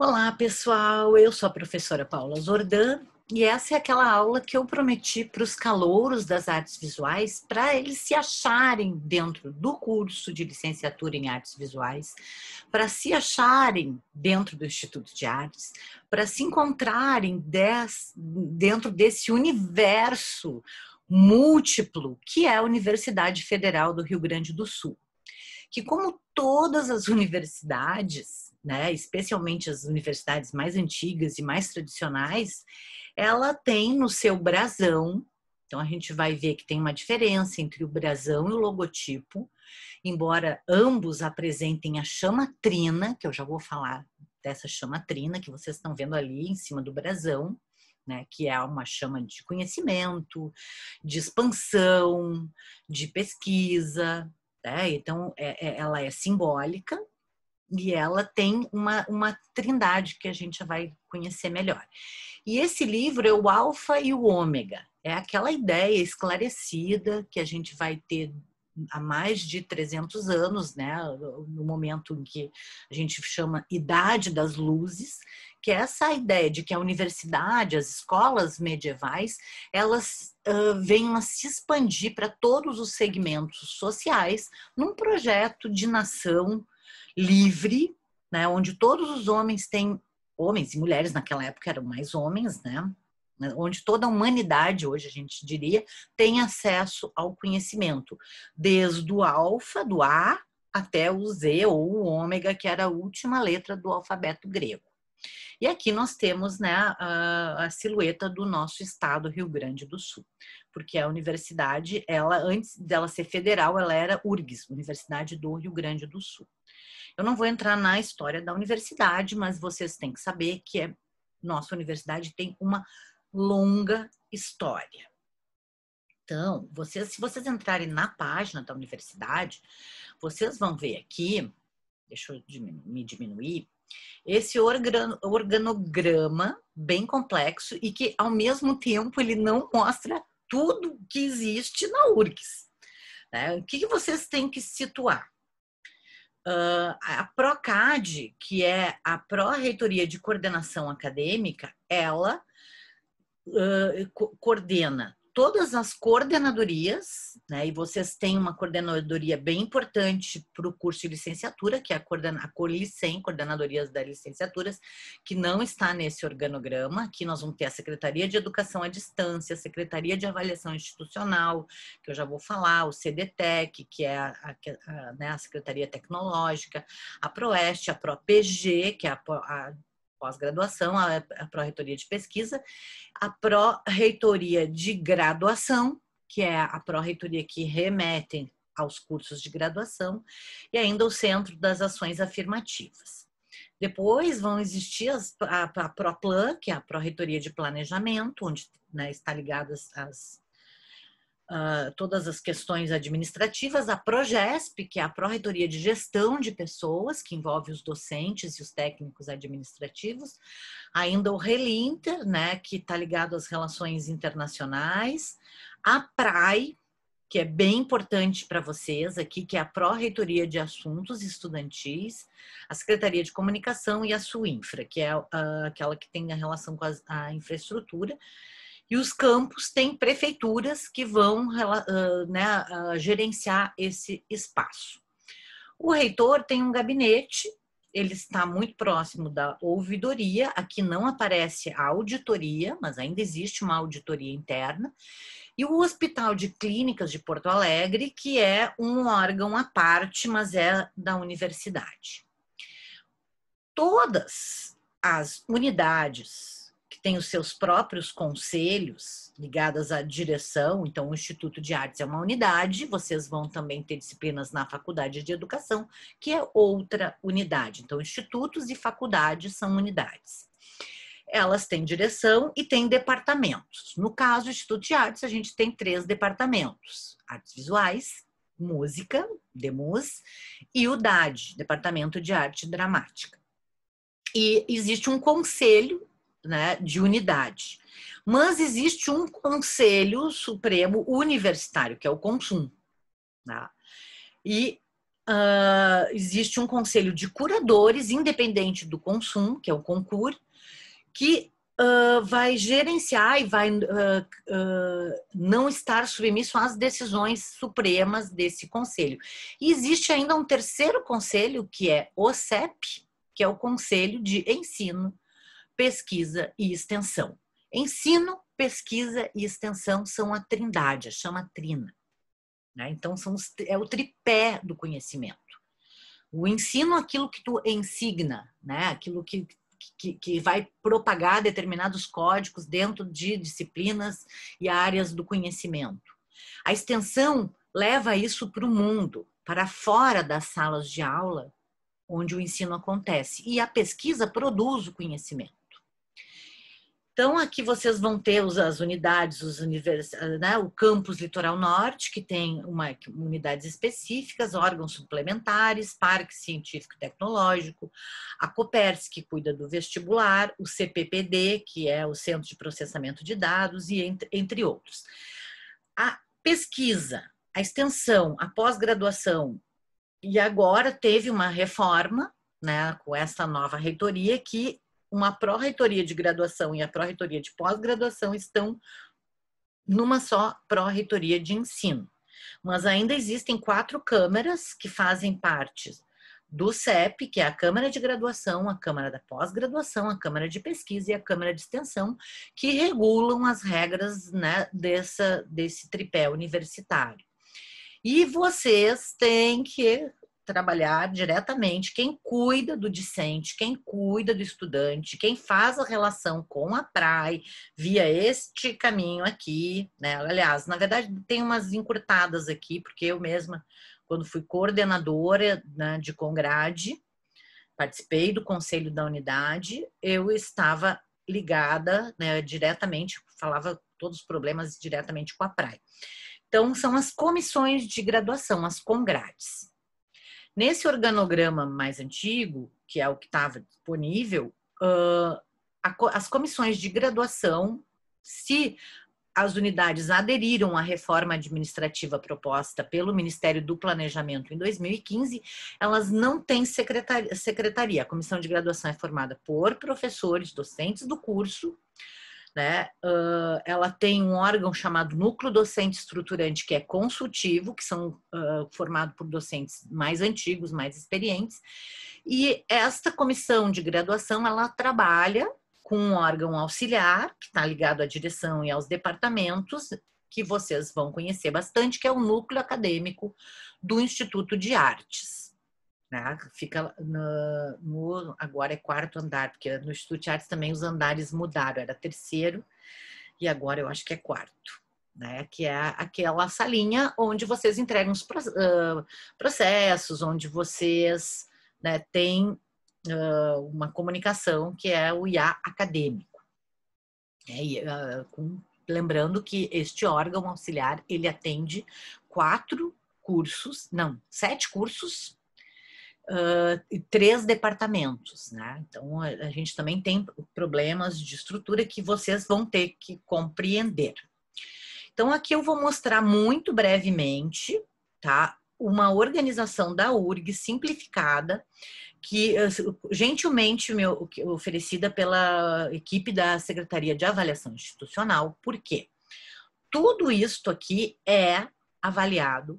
Olá, pessoal. Eu sou a professora Paula Zordan e essa é aquela aula que eu prometi para os calouros das artes visuais, para eles se acharem dentro do curso de licenciatura em artes visuais, para se acharem dentro do Instituto de Artes, para se encontrarem des, dentro desse universo múltiplo que é a Universidade Federal do Rio Grande do Sul. Que, como todas as universidades, né, especialmente as universidades mais antigas e mais tradicionais, ela tem no seu brasão, então a gente vai ver que tem uma diferença entre o brasão e o logotipo, embora ambos apresentem a chama trina, que eu já vou falar dessa chama trina que vocês estão vendo ali em cima do brasão, né, que é uma chama de conhecimento, de expansão, de pesquisa, né? então é, é, ela é simbólica, e ela tem uma, uma trindade que a gente vai conhecer melhor. E esse livro é o Alfa e o Ômega. É aquela ideia esclarecida que a gente vai ter há mais de 300 anos, né, no momento em que a gente chama Idade das Luzes, que é essa ideia de que a universidade, as escolas medievais, elas uh, venham a se expandir para todos os segmentos sociais num projeto de nação livre, né, onde todos os homens têm, homens e mulheres, naquela época eram mais homens, né, né, onde toda a humanidade, hoje a gente diria, tem acesso ao conhecimento, desde o alfa, do A, até o Z ou o ômega, que era a última letra do alfabeto grego. E aqui nós temos né, a, silhueta do nosso estado Rio Grande do Sul, porque a universidade, ela antes dela ser federal, ela era URGS, Universidade do Rio Grande do Sul. Eu não vou entrar na história da universidade, mas vocês têm que saber que é, nossa universidade tem uma longa história. Então, vocês, se vocês entrarem na página da universidade, vocês vão ver aqui, deixa eu diminu me diminuir, esse organograma bem complexo e que, ao mesmo tempo, ele não mostra tudo que existe na URGS. Né? O que, que vocês têm que situar? Uh, a PROCAD, que é a Pró-Reitoria de Coordenação Acadêmica, ela uh, co coordena todas as coordenadorias, né? E vocês têm uma coordenadoria bem importante para o curso de licenciatura, que é a, coordena a Colicem, Coordenadorias das Licenciaturas, que não está nesse organograma. Aqui nós vamos ter a Secretaria de Educação à Distância, a Secretaria de Avaliação Institucional, que eu já vou falar, o CDTEC, que é a, a, a né? Secretaria Tecnológica, a ProEste, a ProPG, que é a pós-graduação, a, a pró-reitoria de pesquisa, a pró-reitoria de graduação, que é a pró-reitoria que remete aos cursos de graduação, e ainda o Centro das Ações Afirmativas. Depois vão existir as, a, a ProPlan, que é a Pró-Reitoria de Planejamento, onde né, está ligadas as uh, todas as questões administrativas, a PROGESP, que é a Pró-Reitoria de Gestão de Pessoas, que envolve os docentes e os técnicos administrativos, ainda o RELINTER, né, que está ligado às relações internacionais, a PRAI, que é bem importante para vocês aqui, que é a Pró-Reitoria de Assuntos Estudantis, a Secretaria de Comunicação e a Suinfra, que é uh, aquela que tem a relação com a, a infraestrutura, e os campos têm prefeituras que vão ah, né, ah, gerenciar esse espaço. O reitor tem um gabinete, ele está muito próximo da ouvidoria, aqui não aparece a auditoria, mas ainda existe uma auditoria interna, e o Hospital de Clínicas de Porto Alegre, que é um órgão à parte, mas é da universidade. Todas as unidades que tem os seus próprios conselhos ligados à direção, então o Instituto de Artes é uma unidade, vocês vão também ter disciplinas na Faculdade de Educação, que é outra unidade. Então, institutos e faculdades são unidades. Elas têm direção e têm departamentos. No caso do Instituto de Artes, a gente tem três departamentos: artes visuais, música, DEMUS, e o DAD, Departamento de Arte Dramática. E existe um conselho né, de unidade. Mas existe um Conselho Supremo Universitário, que é o CONSUM. Tá? E uh, existe um Conselho de Curadores, independente do CONSUM, que é o CONCUR, que uh, vai gerenciar e vai uh, não estar submisso às decisões supremas desse Conselho. E existe ainda um terceiro conselho, que é o CEP, que é o Conselho de Ensino pesquisa e extensão. Ensino, pesquisa e extensão são a trindade, chama trina. Né? Então, são os, é o tripé do conhecimento. O ensino, aquilo que tu ensigna, né? aquilo que, que, que vai propagar determinados códigos dentro de disciplinas e áreas do conhecimento. A extensão leva isso para o mundo, para fora das salas de aula, onde o ensino acontece. E a pesquisa produz o conhecimento. Então, aqui vocês vão ter as unidades, os univers, ah, né, o campus Litoral Norte, que tem uma, unidades específicas, órgãos suplementares, parque científico e tecnológico, a Copers, que cuida do vestibular, o CPPD, que é o Centro de Processamento de Dados, e entre, entre outros. A pesquisa, a extensão, a pós-graduação, e agora teve uma reforma né, com essa nova reitoria que uma pró-reitoria de graduação e a pró-reitoria de pós-graduação estão numa só pró-reitoria de ensino. Mas ainda existem quatro câmaras que fazem parte do CEP, que é a Câmara de Graduação, a Câmara da Pós-Graduação, a Câmara de Pesquisa e a Câmara de Extensão, que regulam as regras né, dessa, desse tripé universitário. E vocês têm que trabalhar diretamente quem cuida do discente, quem cuida do estudante, quem faz a relação com a PRAE via este caminho aqui, né? Aliás, na verdade, tem umas encurtadas aqui, porque eu mesma, quando fui coordenadora né, de Congrade, participei do conselho da unidade, eu estava ligada né, diretamente, falava todos os problemas diretamente com a PRAE. Então, são as comissões de graduação, as congrades. Nesse organograma mais antigo, que é o que estava disponível, uh, a, as comissões de graduação, se as unidades aderiram à reforma administrativa proposta pelo Ministério do Planejamento em 2015, elas não têm secretaria. secretaria. A comissão de graduação é formada por professores, docentes do curso né? Uh, ela tem um órgão chamado Núcleo Docente Estruturante, que é consultivo, que são uh, formado por docentes mais antigos, mais experientes. E esta comissão de graduação, ela trabalha com um órgão auxiliar, que está ligado à direção e aos departamentos, que vocês vão conhecer bastante, que é o núcleo acadêmico do Instituto de Artes. Né? Fica no, no, agora é quarto andar, porque no Instituto de Artes também os andares mudaram, era terceiro e agora eu acho que é quarto. Né, que é aquela salinha onde vocês entregam os processos, onde vocês né, têm uh, uma comunicação que é o IA acadêmico. É, e, uh, com, lembrando que este órgão auxiliar ele atende quatro cursos, não, sete cursos uh, três departamentos, né? Então a, a gente também tem problemas de estrutura que vocês vão ter que compreender. Então aqui eu vou mostrar muito brevemente, tá? Uma organização da URG simplificada que eh, gentilmente me oferecida pela equipe da Secretaria de Avaliação Institucional, Por quê? tudo isto aqui é avaliado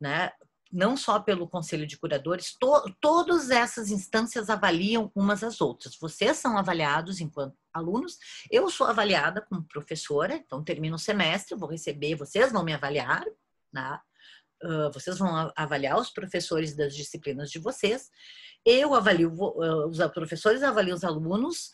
né, não só pelo Conselho de Curadores, to, todas essas instâncias avaliam umas às outras. Vocês são avaliados enquanto alunos, eu sou avaliada como professora, então termino o semestre, vou receber, vocês vão me avaliar, né? Uh, vocês vão avaliar os professores das disciplinas de vocês, eu avalio, uh, os professores avaliam os alunos,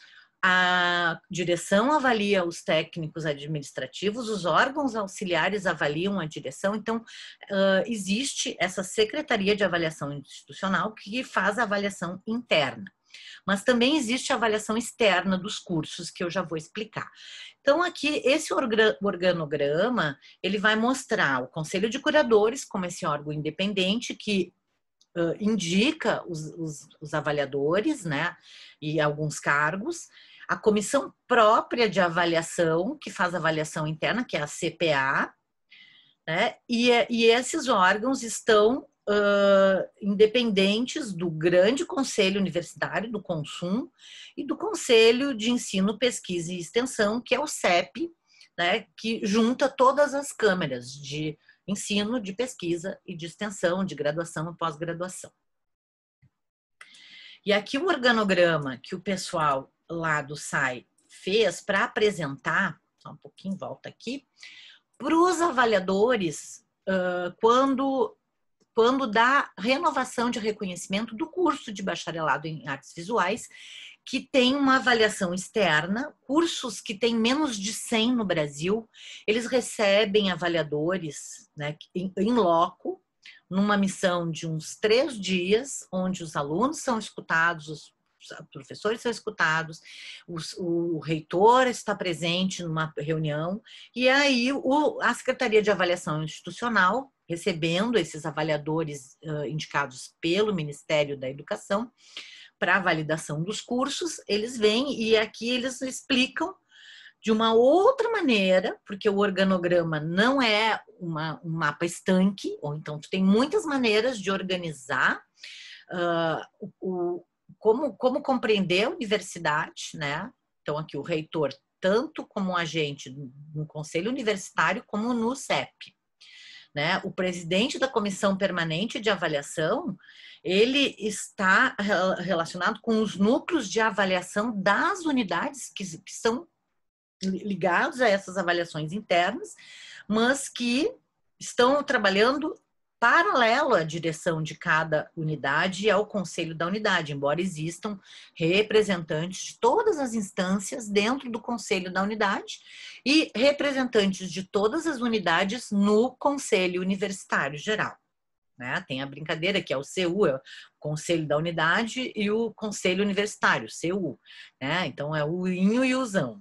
a direção avalia os técnicos administrativos, os órgãos auxiliares avaliam a direção, então uh, existe essa Secretaria de Avaliação Institucional que faz a avaliação interna. Mas também existe a avaliação externa dos cursos, que eu já vou explicar. Então, aqui, esse organograma, ele vai mostrar o Conselho de Curadores, como esse órgão independente, que uh, indica os, os, os avaliadores, né, e alguns cargos, a comissão própria de avaliação, que faz avaliação interna, que é a CPA, né? e, e esses órgãos estão Uh, independentes do grande conselho universitário do Consum e do conselho de ensino, pesquisa e extensão, que é o CEP, né, que junta todas as câmeras de ensino, de pesquisa e de extensão, de graduação e pós-graduação. E aqui o organograma que o pessoal lá do SAI fez para apresentar, só um pouquinho, volta aqui, para os avaliadores uh, quando, quando da renovação de reconhecimento do curso de bacharelado em artes visuais, que tem uma avaliação externa, cursos que têm menos de 100 no Brasil, eles recebem avaliadores né, em loco, numa missão de uns três dias, onde os alunos são escutados, os professores são escutados, os, o reitor está presente numa reunião, e aí o, a Secretaria de Avaliação Institucional, recebendo esses avaliadores uh, indicados pelo Ministério da Educação para a validação dos cursos, eles vêm e aqui eles explicam de uma outra maneira, porque o organograma não é uma, um mapa estanque, ou então tu tem muitas maneiras de organizar uh, o, como, como compreender a universidade, né? Então, aqui o reitor, tanto como um agente no Conselho Universitário, como no CEP. Né? O presidente da comissão permanente de avaliação, ele está relacionado com os núcleos de avaliação das unidades que, que são ligados a essas avaliações internas, mas que estão trabalhando paralelo à direção de cada unidade e ao conselho da unidade, embora existam representantes de todas as instâncias dentro do conselho da unidade e representantes de todas as unidades no conselho universitário geral. Né? Tem a brincadeira que é o CU, é o Conselho da Unidade, e o Conselho Universitário, CU. Né? Então é o INHO e o ZÃO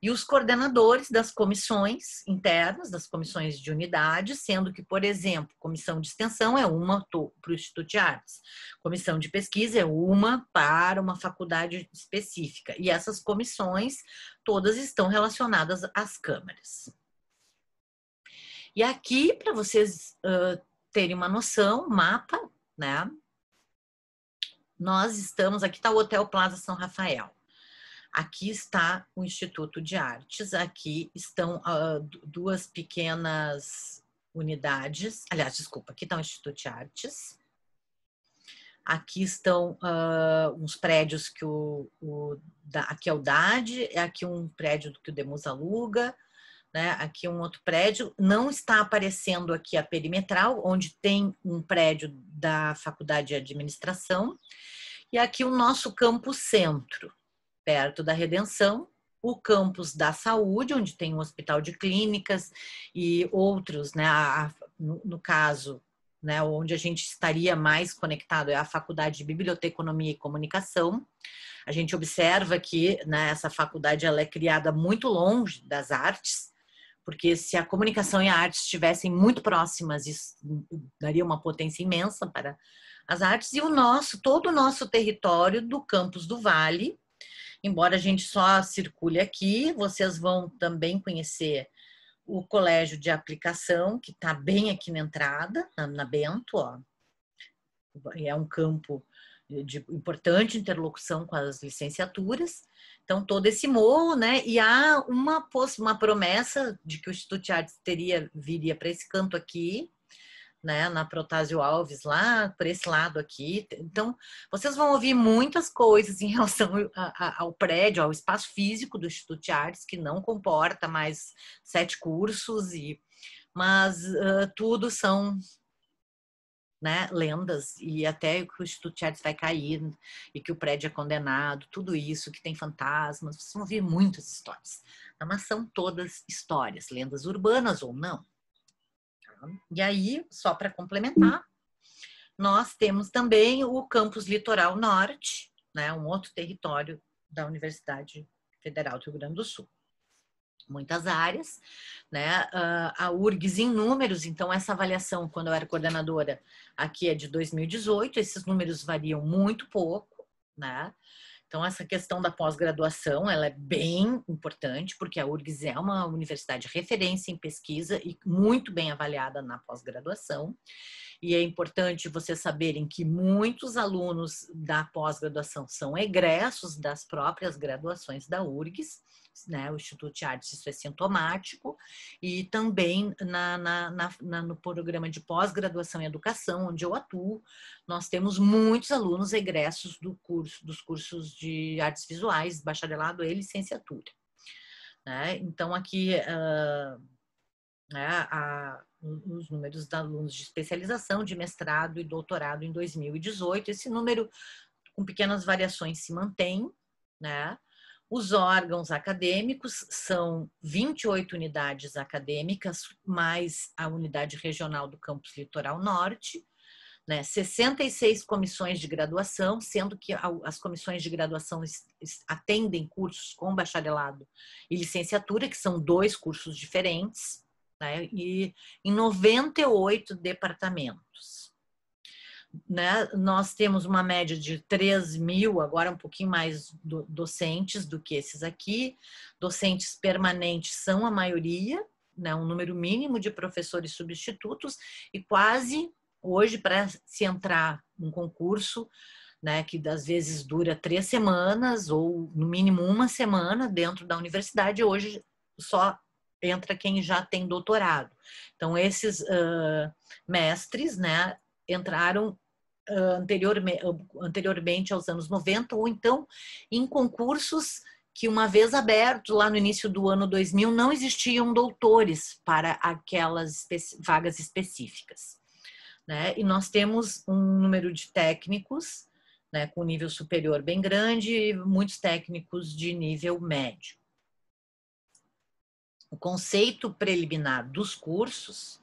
e os coordenadores das comissões internas, das comissões de unidade, sendo que, por exemplo, comissão de extensão é uma para o Instituto de Artes, comissão de pesquisa é uma para uma faculdade específica, e essas comissões todas estão relacionadas às câmaras. E aqui, para vocês uh, terem uma noção, mapa, né? Nós estamos, aqui está o Hotel Plaza São Rafael. Aqui está o Instituto de Artes, aqui estão uh, duas pequenas unidades. Aliás, desculpa, aqui está o Instituto de Artes. Aqui estão uh, uns prédios que o, o da, aqui é o Dade é aqui um prédio que o Demus aluga, né? aqui é um outro prédio. Não está aparecendo aqui a perimetral, onde tem um prédio da Faculdade de Administração. E aqui o nosso campo centro perto da Redenção, o campus da saúde, onde tem um hospital de clínicas e outros, né? A, no, no caso, né, onde a gente estaria mais conectado é a Faculdade de Biblioteconomia e Comunicação. A gente observa que né, essa faculdade ela é criada muito longe das artes, porque se a comunicação e a arte estivessem muito próximas, isso daria uma potência imensa para as artes. E o nosso, todo o nosso território do campus do Vale, Embora a gente só circule aqui, vocês vão também conhecer o colégio de aplicação, que está bem aqui na entrada, na, Bento, ó. É um campo de importante interlocução com as licenciaturas. Então, todo esse morro, né? E há uma, uma promessa de que o Instituto de Artes teria, viria para esse canto aqui, né, na Protásio Alves, lá por esse lado aqui. Então, vocês vão ouvir muitas coisas em relação a, a, ao prédio, ao espaço físico do Instituto de Artes, que não comporta mais sete cursos, e mas uh, tudo são né, lendas e até que o Instituto de Artes vai cair e que o prédio é condenado, tudo isso, que tem fantasmas, vocês vão ouvir muitas histórias. Mas são todas histórias, lendas urbanas ou não. E aí, só para complementar, nós temos também o campus Litoral Norte, né, um outro território da Universidade Federal do Rio Grande do Sul. Muitas áreas, né? Ah, a URGS em números, então essa avaliação, quando eu era coordenadora, aqui é de 2018, esses números variam muito pouco, né? Então, essa questão da pós-graduação, ela é bem importante, porque a URGS é uma universidade referência em pesquisa e muito bem avaliada na pós-graduação. E é importante vocês saberem que muitos alunos da pós-graduação são egressos das próprias graduações da URGS, né? O Instituto de Artes, isso é sintomático, e também na, na, na, na no programa de pós-graduação em educação, onde eu atuo, nós temos muitos alunos egressos do curso, dos cursos de artes visuais, bacharelado e licenciatura. Né? Então, aqui. Uh, né, a, os números de alunos de especialização, de mestrado e doutorado em 2018. Esse número, com pequenas variações, se mantém, né? Os órgãos acadêmicos são 28 unidades acadêmicas, mais a unidade regional do campus Litoral Norte, né? 66 comissões de graduação, sendo que as comissões de graduação atendem cursos com bacharelado e licenciatura, que são dois cursos diferentes, né? e em 98 departamentos né, nós temos uma média de 3 mil, agora um pouquinho mais do, docentes do que esses aqui. Docentes permanentes são a maioria, né, um número mínimo de professores substitutos, e quase hoje, para se entrar num concurso, né, que às vezes dura três semanas ou no mínimo uma semana dentro da universidade, hoje só entra quem já tem doutorado. Então, esses uh, mestres né, entraram anteriormente, anteriormente aos anos 90, ou então em concursos que, uma vez abertos lá no início do ano 2000, não existiam doutores para aquelas vagas específicas. Né? E nós temos um número de técnicos né, com nível superior bem grande e muitos técnicos de nível médio. O conceito preliminar dos cursos,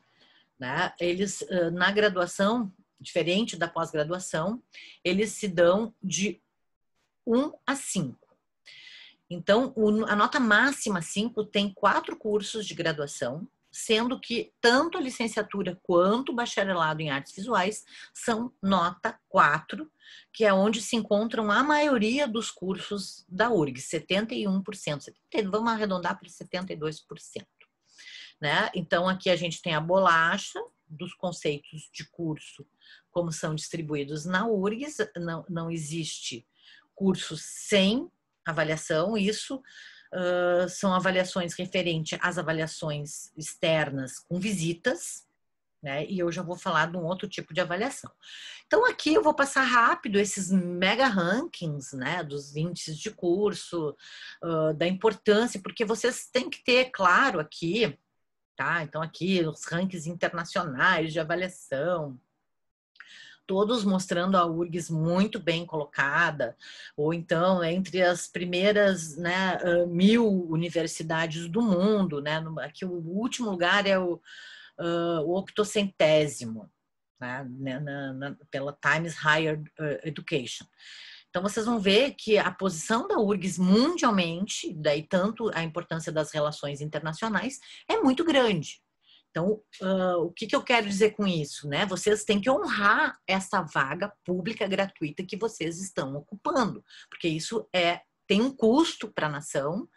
né, eles na graduação diferente da pós-graduação, eles se dão de 1 a 5. Então, a nota máxima 5 tem quatro cursos de graduação, sendo que tanto a licenciatura quanto o bacharelado em artes visuais são nota 4, que é onde se encontram a maioria dos cursos da URGS, 71%, vamos arredondar para 72%. Né? Então, aqui a gente tem a bolacha, dos conceitos de curso, como são distribuídos na URGS, não, não existe curso sem avaliação, isso uh, são avaliações referente às avaliações externas com visitas, né? E eu já vou falar de um outro tipo de avaliação. Então, aqui eu vou passar rápido esses mega rankings, né? Dos índices de curso, uh, da importância, porque vocês têm que ter claro aqui tá? Então aqui os rankings internacionais de avaliação, todos mostrando a URGS muito bem colocada, ou então entre as primeiras né, ah, mil universidades do mundo, né? Aqui o último lugar é o, uh, o octocentésimo, né, né, na, na, pela Times Higher ah, Education. Então, vocês vão ver que a posição da URGS mundialmente, daí tanto a importância das relações internacionais, é muito grande. Então, uh, o que, que eu quero dizer com isso? Né? Vocês têm que honrar essa vaga pública gratuita que vocês estão ocupando, porque isso é tem um custo para a nação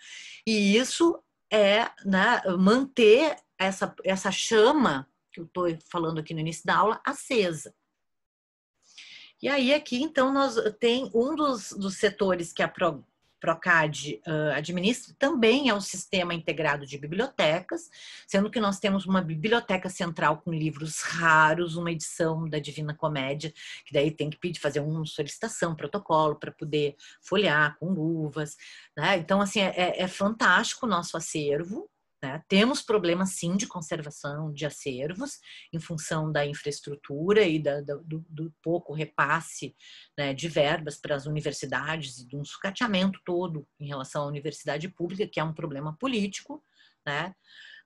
e isso é né, manter essa, essa chama que eu estou falando aqui no início da aula acesa. E aí aqui, então, nós eh, tem um dos, dos setores que a Pro, Procad uh, administra também é um sistema integrado de bibliotecas, sendo que nós temos uma biblioteca central com livros raros, uma edição da Divina Comédia, que daí tem que pedir, fazer uma solicitação, protocolo para poder folhear com luvas. Né? Então, assim, é, é, é fantástico o nosso acervo, né? Temos problemas sim de conservação de acervos em função da infraestrutura e da, da, do, do, pouco repasse né, de verbas para as universidades e de um sucateamento todo em relação à universidade pública, que é um problema político. Né?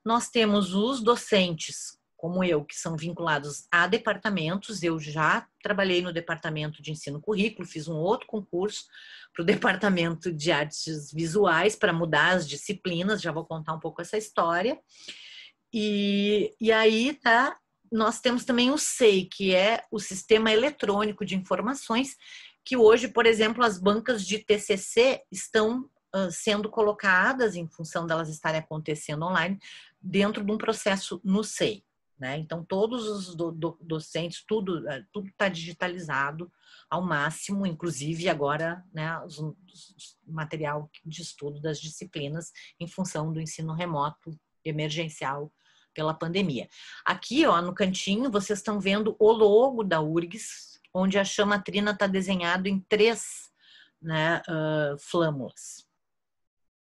Nós temos os docentes como eu, que são vinculados a departamentos. Eu já trabalhei no departamento de ensino currículo, fiz um outro concurso para o departamento de artes visuais para mudar as disciplinas. Já vou contar um pouco essa história. E, e aí, tá? Nós temos também o SEI, que é o Sistema Eletrônico de Informações, que hoje, por exemplo, as bancas de TCC estão uh, sendo colocadas, em função delas estarem acontecendo online, dentro de um processo no SEI. Né? Então, todos os do, do, docentes, tudo está é, digitalizado ao máximo, inclusive agora né, os, os, material de estudo das disciplinas em função do ensino remoto emergencial pela pandemia. Aqui, ó, no cantinho, vocês estão vendo o logo da URGS, onde a chama trina está desenhado em três né, uh, flâmulas.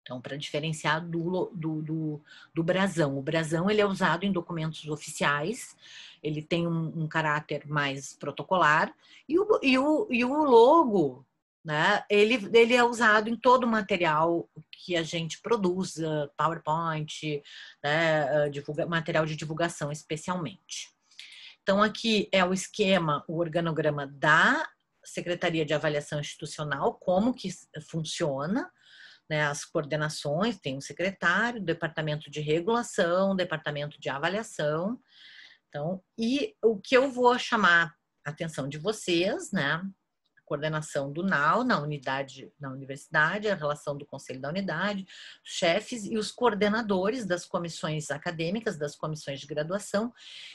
Então, para diferenciar do, do, do, do, brasão. O brasão ele é usado em documentos oficiais, ele tem um, um caráter mais protocolar, e o, e o, e o logo, né? Ele, ele é usado em todo o material que a gente produz, PowerPoint, né? Eh, divulga, material de divulgação especialmente. Então, aqui é o esquema, o organograma da Secretaria de Avaliação Institucional, como que funciona, né, as coordenações, tem um secretário, departamento de regulação, departamento de avaliação. Então, e o que eu vou chamar a atenção de vocês, né? A coordenação do NAU na unidade, na universidade, a relação do conselho da unidade, chefes e os coordenadores das comissões acadêmicas, das comissões de graduação.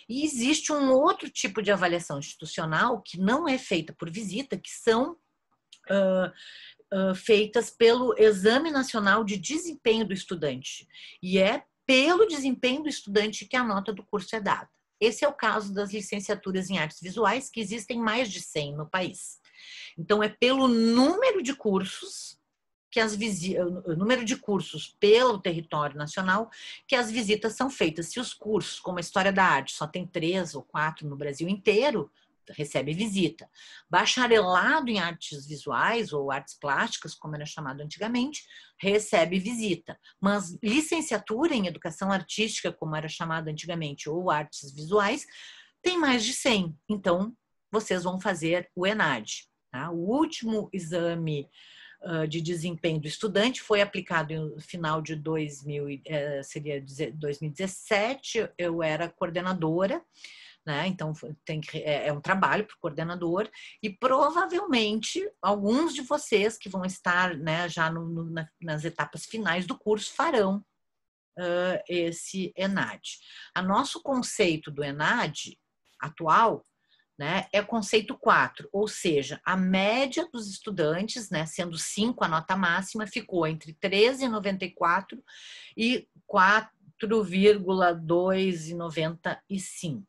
E existe um outro tipo de avaliação institucional que não é feita por visita, que são Uh, feitas pelo Exame Nacional de Desempenho do Estudante. E é pelo desempenho do estudante que a nota do curso é dada. Esse é o caso das licenciaturas em artes visuais, que existem mais de 100 no país. Então, é pelo número de cursos que as visitas, número de cursos pelo território nacional que as visitas são feitas. Se os cursos, como a história da arte, só tem três ou quatro no Brasil inteiro, recebe visita. Bacharelado em artes visuais ou artes plásticas, como era chamado antigamente, recebe visita. Mas licenciatura em educação artística, como era chamado antigamente, ou artes visuais, tem mais de 100. Então, vocês vão fazer o ENAD. Tá? O último exame ah, de desempenho do estudante foi aplicado no final de 2000, eh, seria 2017, eu era coordenadora né? Então tem que, é, é um trabalho para o coordenador e provavelmente alguns de vocês que vão estar, né, já no, no, na, nas etapas finais do curso farão uh, esse ENAD. A nosso conceito do ENAD atual né, é conceito 4, ou seja, a média dos estudantes, né, sendo 5 a nota máxima, ficou entre 13,94 e 4,295.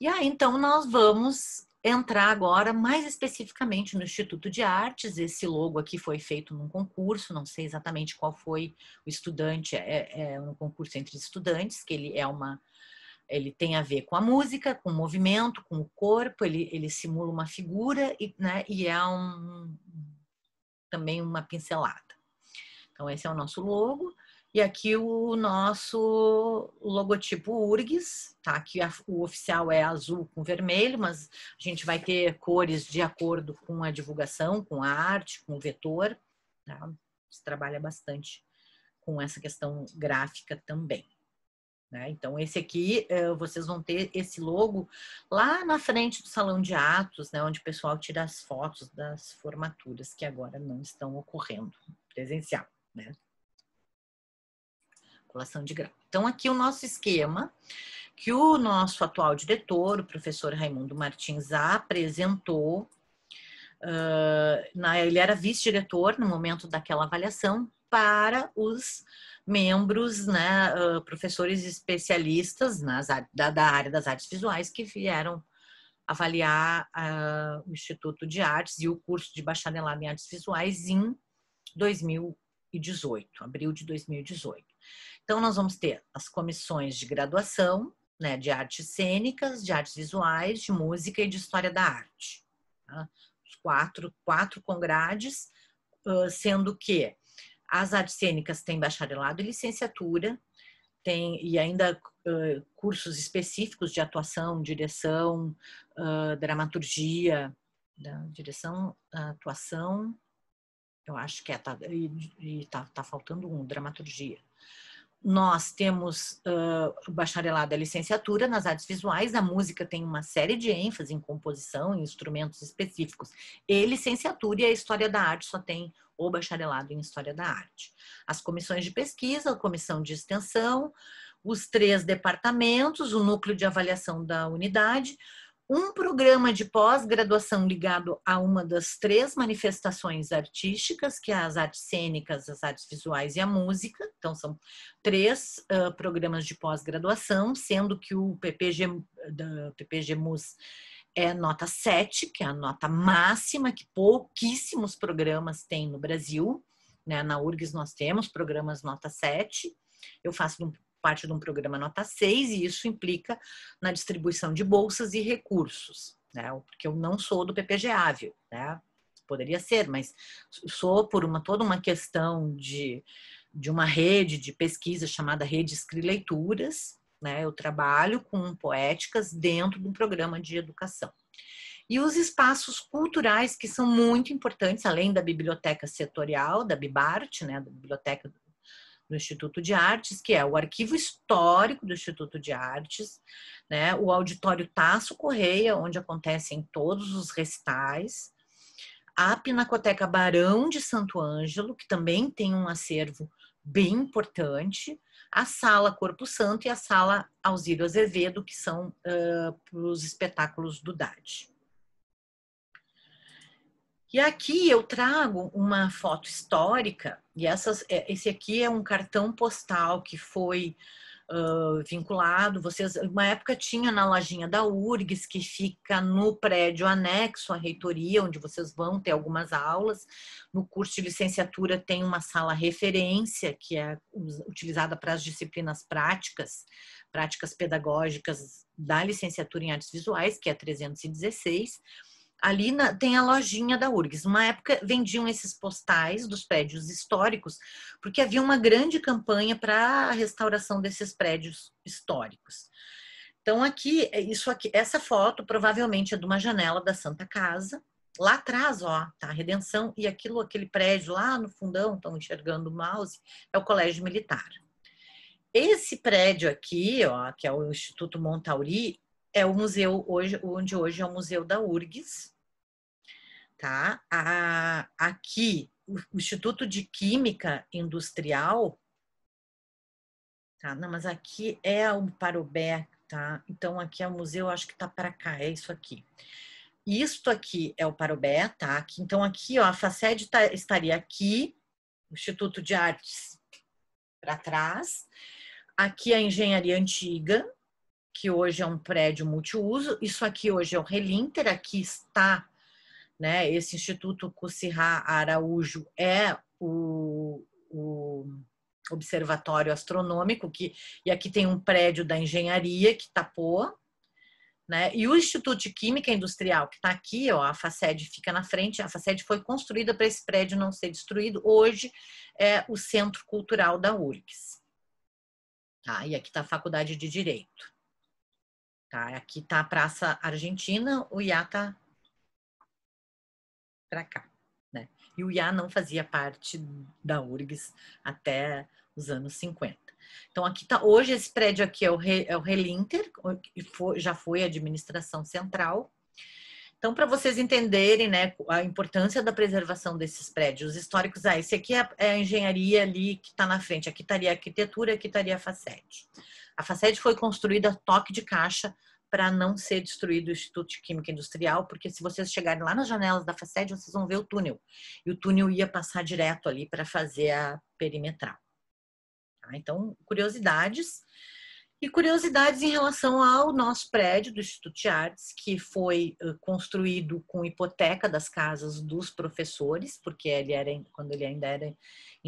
E aí, então, nós vamos entrar agora mais especificamente no Instituto de Artes. Esse logo aqui foi feito num concurso, não sei exatamente qual foi o estudante, é, é um concurso entre estudantes, que ele é uma. Ele tem a ver com a música, com o movimento, com o corpo, ele, ele simula uma figura e, né, e é um, também uma pincelada. Então, esse é o nosso logo. E aqui o nosso logotipo URGS, tá? Aqui a, o oficial é azul com vermelho, mas a gente vai ter cores de acordo com a divulgação, com a arte, com o vetor. Tá? Se trabalha bastante com essa questão gráfica também. Né? Então, esse aqui, eh, vocês vão ter esse logo lá na frente do salão de atos, né? onde o pessoal tira as fotos das formaturas que agora não estão ocorrendo presencial. Né? calculação de grau. Então, aqui o nosso esquema que o nosso atual diretor, o professor Raimundo Martins, apresentou. Ah, ele era vice-diretor no momento daquela avaliação para os membros, né, ah, professores especialistas nas, da, da área das artes visuais que vieram avaliar ah, o Instituto de Artes e o curso de bacharelado em artes visuais em 2018, abril de 2018. Então, nós vamos ter as comissões de graduação, né, de artes cênicas, de artes visuais, de música e de história da arte. Tá? Os quatro, quatro congrades, sendo que as artes cênicas têm bacharelado e licenciatura, tem, e ainda uh, cursos específicos de atuação, direção, uh, dramaturgia, né? direção, atuação, eu acho que é, tá, e, e tá, tá faltando um, dramaturgia nós temos uh, bacharelado e licenciatura nas artes visuais, a música tem uma série de ênfase em composição, em instrumentos específicos, e licenciatura e a história da arte só tem o bacharelado em história da arte. As comissões de pesquisa, a comissão de extensão, os três departamentos, o núcleo de avaliação da unidade, um programa de pós-graduação ligado a uma das três manifestações artísticas, que é as artes cênicas, as artes visuais e a música. Então, são três uh, programas de pós-graduação, sendo que o PPG, da PPG MUS é nota 7, que é a nota máxima que pouquíssimos programas têm no Brasil. Né? Na URGS nós temos programas nota 7. Eu faço um parte de um programa nota 6 e isso implica na distribuição de bolsas e recursos, né? Porque eu não sou do PPG Ávio Né? Poderia ser, mas sou por uma toda uma questão de, de uma rede de pesquisa chamada Rede Escrileituras, Leituras, né? Eu trabalho com poéticas dentro de um programa de educação. E os espaços culturais que são muito importantes, além da biblioteca setorial, da BIBART, né, da Biblioteca no Instituto de Artes, que é o arquivo histórico do Instituto de Artes, né, o auditório Tasso Correia, onde acontecem todos os recitais, a Pinacoteca Barão de Santo Ângelo, que também tem um acervo bem importante, a Sala Corpo Santo e a Sala Auxílio Azevedo, que são uh, os espetáculos do DAD. E aqui eu trago uma foto histórica, e essas, é, esse aqui é um cartão postal que foi uh, vinculado. Vocês, uma época tinha na lojinha da URGS, que fica no prédio anexo à reitoria, onde vocês vão ter algumas aulas. No curso de licenciatura tem uma sala referência, que é utilizada para as disciplinas práticas, práticas pedagógicas da licenciatura em artes visuais, que é 316 ali na, tem a lojinha da URGS. Uma época vendiam esses postais dos prédios históricos, porque havia uma grande campanha para a restauração desses prédios históricos. Então aqui, é, isso aqui, essa foto provavelmente é de uma janela da Santa Casa. Lá atrás, ó, tá a redenção e aquilo, aquele prédio lá no fundão, estão enxergando o mouse, é o Colégio Militar. Esse prédio aqui, ó, que é o Instituto Montauri, é o museu hoje, onde hoje é o Museu da URGS, tá? A, aqui, o Instituto de Química Industrial, tá? Não, mas aqui é o Parobé, tá? Então aqui é o museu, acho que tá para cá, é isso aqui. Isto aqui é o Parobé, tá? Então aqui, ó, a FACED tá, estaria aqui, o Instituto de Artes para trás. Aqui é a engenharia antiga, que hoje é um prédio multiuso, isso aqui hoje é o Relinter, aqui está, né? Esse Instituto Cucirá Araújo é o, o observatório astronômico que e aqui tem um prédio da engenharia que tapou, tá né? E o Instituto de Química Industrial que está aqui, ó, a Faced fica na frente. A Faced foi construída para esse prédio não ser destruído. Hoje é o Centro Cultural da URGS. Tá? E aqui está a Faculdade de Direito. Tá, aqui tá a Praça Argentina, o Iá tá para cá, né? E o Iá não fazia parte da URGS até os anos 50. Então aqui tá, hoje esse prédio aqui é o, Re, é o Relinter, já foi administração central. Então, para vocês entenderem né, a importância da preservação desses prédios históricos, ah, esse aqui é a, é a engenharia ali que está na frente, aqui estaria a arquitetura, aqui estaria a facete. A FACED foi construída a toque de caixa para não ser destruído o Instituto de Química Industrial, porque se vocês chegarem lá nas janelas da FACED, vocês vão ver o túnel. E o túnel ia passar direto ali para fazer a perimetral. Tá? Então, curiosidades. E curiosidades em relação ao nosso prédio do Instituto de Artes, que foi construído com hipoteca das casas dos professores, porque ele era, quando ele ainda era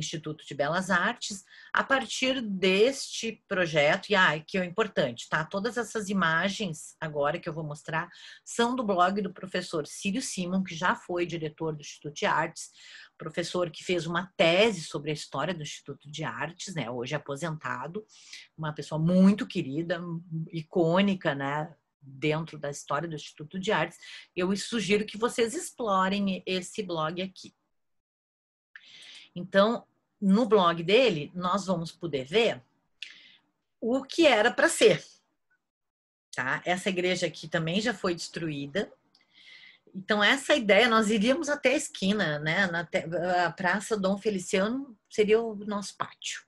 Instituto de Belas Artes, a partir deste projeto, e ah, que é importante, tá? Todas essas imagens agora que eu vou mostrar são do blog do professor Círio Simon, que já foi diretor do Instituto de Artes, professor que fez uma tese sobre a história do Instituto de Artes, né? Hoje é aposentado, uma pessoa muito querida, icônica, né? Dentro da história do Instituto de Artes, eu sugiro que vocês explorem esse blog aqui. Então, no blog dele, nós vamos poder ver o que era para ser. Tá? Essa igreja aqui também já foi destruída. Então, essa ideia, nós iríamos até a esquina, né? Na a Praça Dom Feliciano seria o nosso pátio.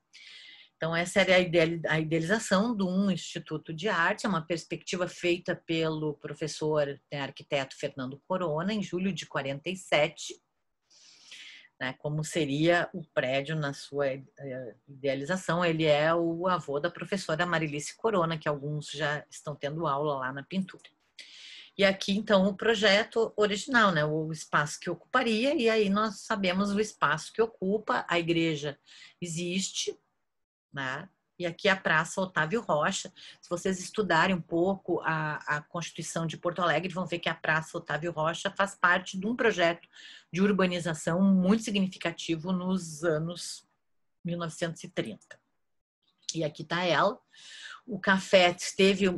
Então, essa era a idealização de um instituto de arte, é uma perspectiva feita pelo professor né, arquiteto Fernando Corona, em julho de 47 né, como seria o prédio na sua eh, idealização. Ele é o avô da professora Marilice Corona, que alguns já estão tendo aula lá na pintura. E aqui, então, o projeto original, né? O espaço que ocuparia, e aí nós sabemos o espaço que ocupa, a igreja existe, né? e aqui a Praça Otávio Rocha. Se vocês estudarem um pouco a, a Constituição de Porto Alegre, vão ver que a Praça Otávio Rocha faz parte de um projeto de urbanização muito significativo nos anos 1930. E aqui está ela. O café esteve, eh,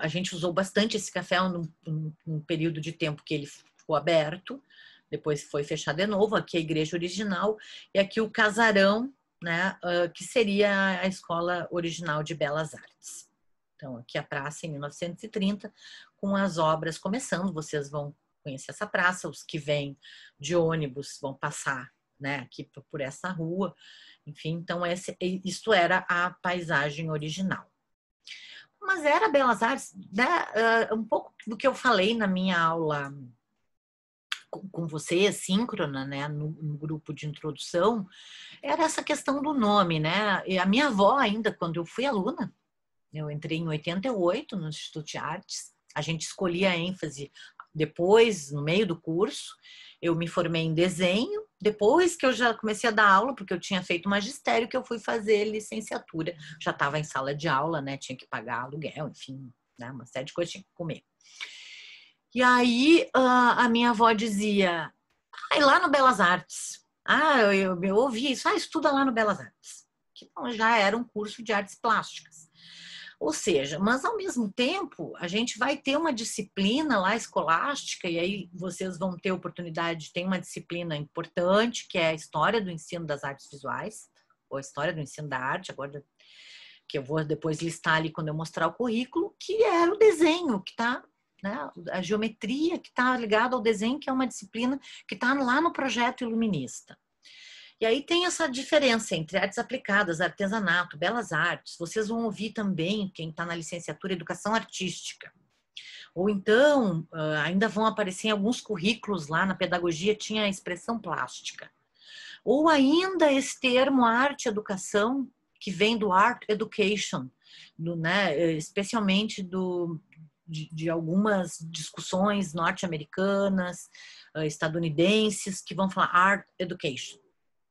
a gente usou bastante esse café num, num período de tempo que ele ficou aberto, depois foi fechado de novo. Aqui é a igreja original e aqui o casarão né, uh, que seria a Escola Original de Belas Artes. Então, aqui a praça em 1930, com as obras começando, vocês vão conhecer essa praça, os que vêm de ônibus vão passar né, aqui por essa rua, enfim, então esse, isto era a paisagem original. Mas era Belas Artes, né, uh, um pouco do que eu falei na minha aula com você, é síncrona, né, no, no, grupo de introdução, era essa questão do nome, né? E a minha avó ainda, quando eu fui aluna, eu entrei em 88 no Instituto de Artes, a gente escolhia a ênfase depois, no meio do curso, eu me formei em desenho, depois que eu já comecei a dar aula, porque eu tinha feito magistério, que eu fui fazer licenciatura, já estava em sala de aula, né, tinha que pagar aluguel, enfim, né, uma série de coisas tinha que comer. E aí ah, a minha avó dizia, ah, lá no Belas Artes. Ah, eu, eu, eu ouvi isso, ah, estuda lá no Belas Artes. Que já era um curso de artes plásticas. Ou seja, mas ao mesmo tempo, a gente vai ter uma disciplina lá escolástica, e aí vocês vão ter oportunidade, tem uma disciplina importante, que é a história do ensino das artes visuais, ou a história do ensino da arte, agora que eu vou depois listar ali quando eu mostrar o currículo, que era é o desenho, que está né? a geometria que está ligada ao desenho, que é uma disciplina que está lá no projeto iluminista. E aí tem essa diferença entre artes aplicadas, artesanato, belas artes. Vocês vão ouvir também, quem está na licenciatura, educação artística. Ou então, ainda vão aparecer em alguns currículos lá na pedagogia, tinha a expressão plástica. Ou ainda esse termo arte-educação, que vem do art education, do, né, eh, especialmente do de, de algumas discussões norte-americanas, ah, estadunidenses, que vão falar Art Education.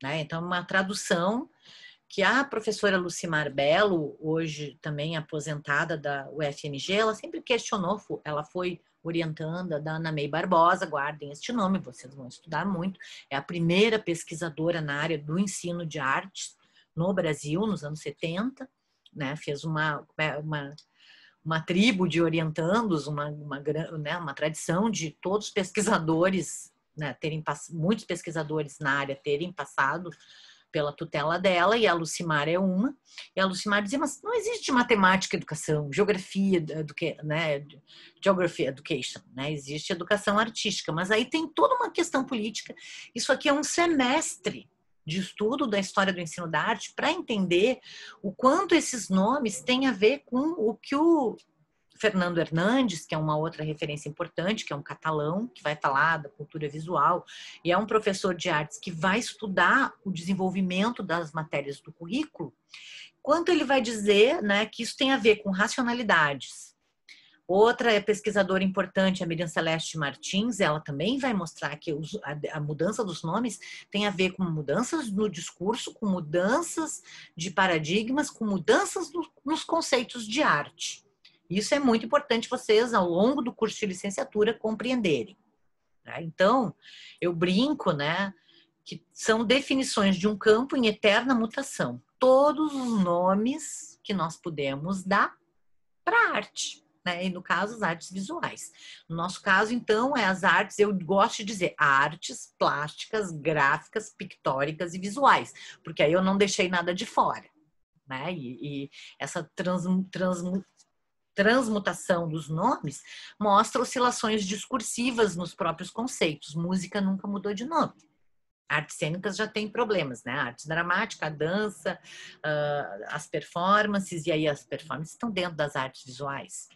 Né? Então, uma tradução que a professora Lucimar Belo, hoje também aposentada da UFMG, ela sempre questionou, ela foi orientanda da Ana May Barbosa, guardem este nome, vocês vão estudar muito, é a primeira pesquisadora na área do ensino de artes no Brasil, nos anos 70, né? fez uma, né, uma uma tribo de orientandos, uma, uma, né, uma tradição de todos os pesquisadores, né, terem muitos pesquisadores na área terem passado pela tutela dela, e a Lucimar é uma. E a Lucimar dizia, mas não existe matemática educação, geografia, eh, educa né, geography education, né? existe educação artística, mas aí tem toda uma questão política. Isso aqui é um semestre de estudo da história do ensino da arte para entender o quanto esses nomes têm a ver com o que o Fernando Hernandes, que é uma outra referência importante, que é um catalão, que vai falar da cultura visual, e é um professor de artes que vai estudar o desenvolvimento das matérias do currículo, quanto ele vai dizer né, que isso tem a ver com racionalidades, Outra é pesquisadora importante, a Miriam Celeste Martins, ela também vai mostrar que a mudança dos nomes tem a ver com mudanças no discurso, com mudanças de paradigmas, com mudanças nos conceitos de arte. Isso é muito importante vocês, ao longo do curso de licenciatura, compreenderem. Né? Então, eu brinco, né, que são definições de um campo em eterna mutação. Todos os nomes que nós podemos dar para a arte né? E no caso, as artes visuais. No nosso caso, então, é as artes, eu gosto de dizer, artes plásticas, gráficas, pictóricas e visuais, porque aí eu não deixei nada de fora, né? E, e essa trans, trans, transmutação dos nomes mostra oscilações discursivas nos próprios conceitos. Música nunca mudou de nome. Artes cênicas já tem problemas, né? arte dramática, a dança, uh, as performances, e aí as performances estão dentro das artes visuais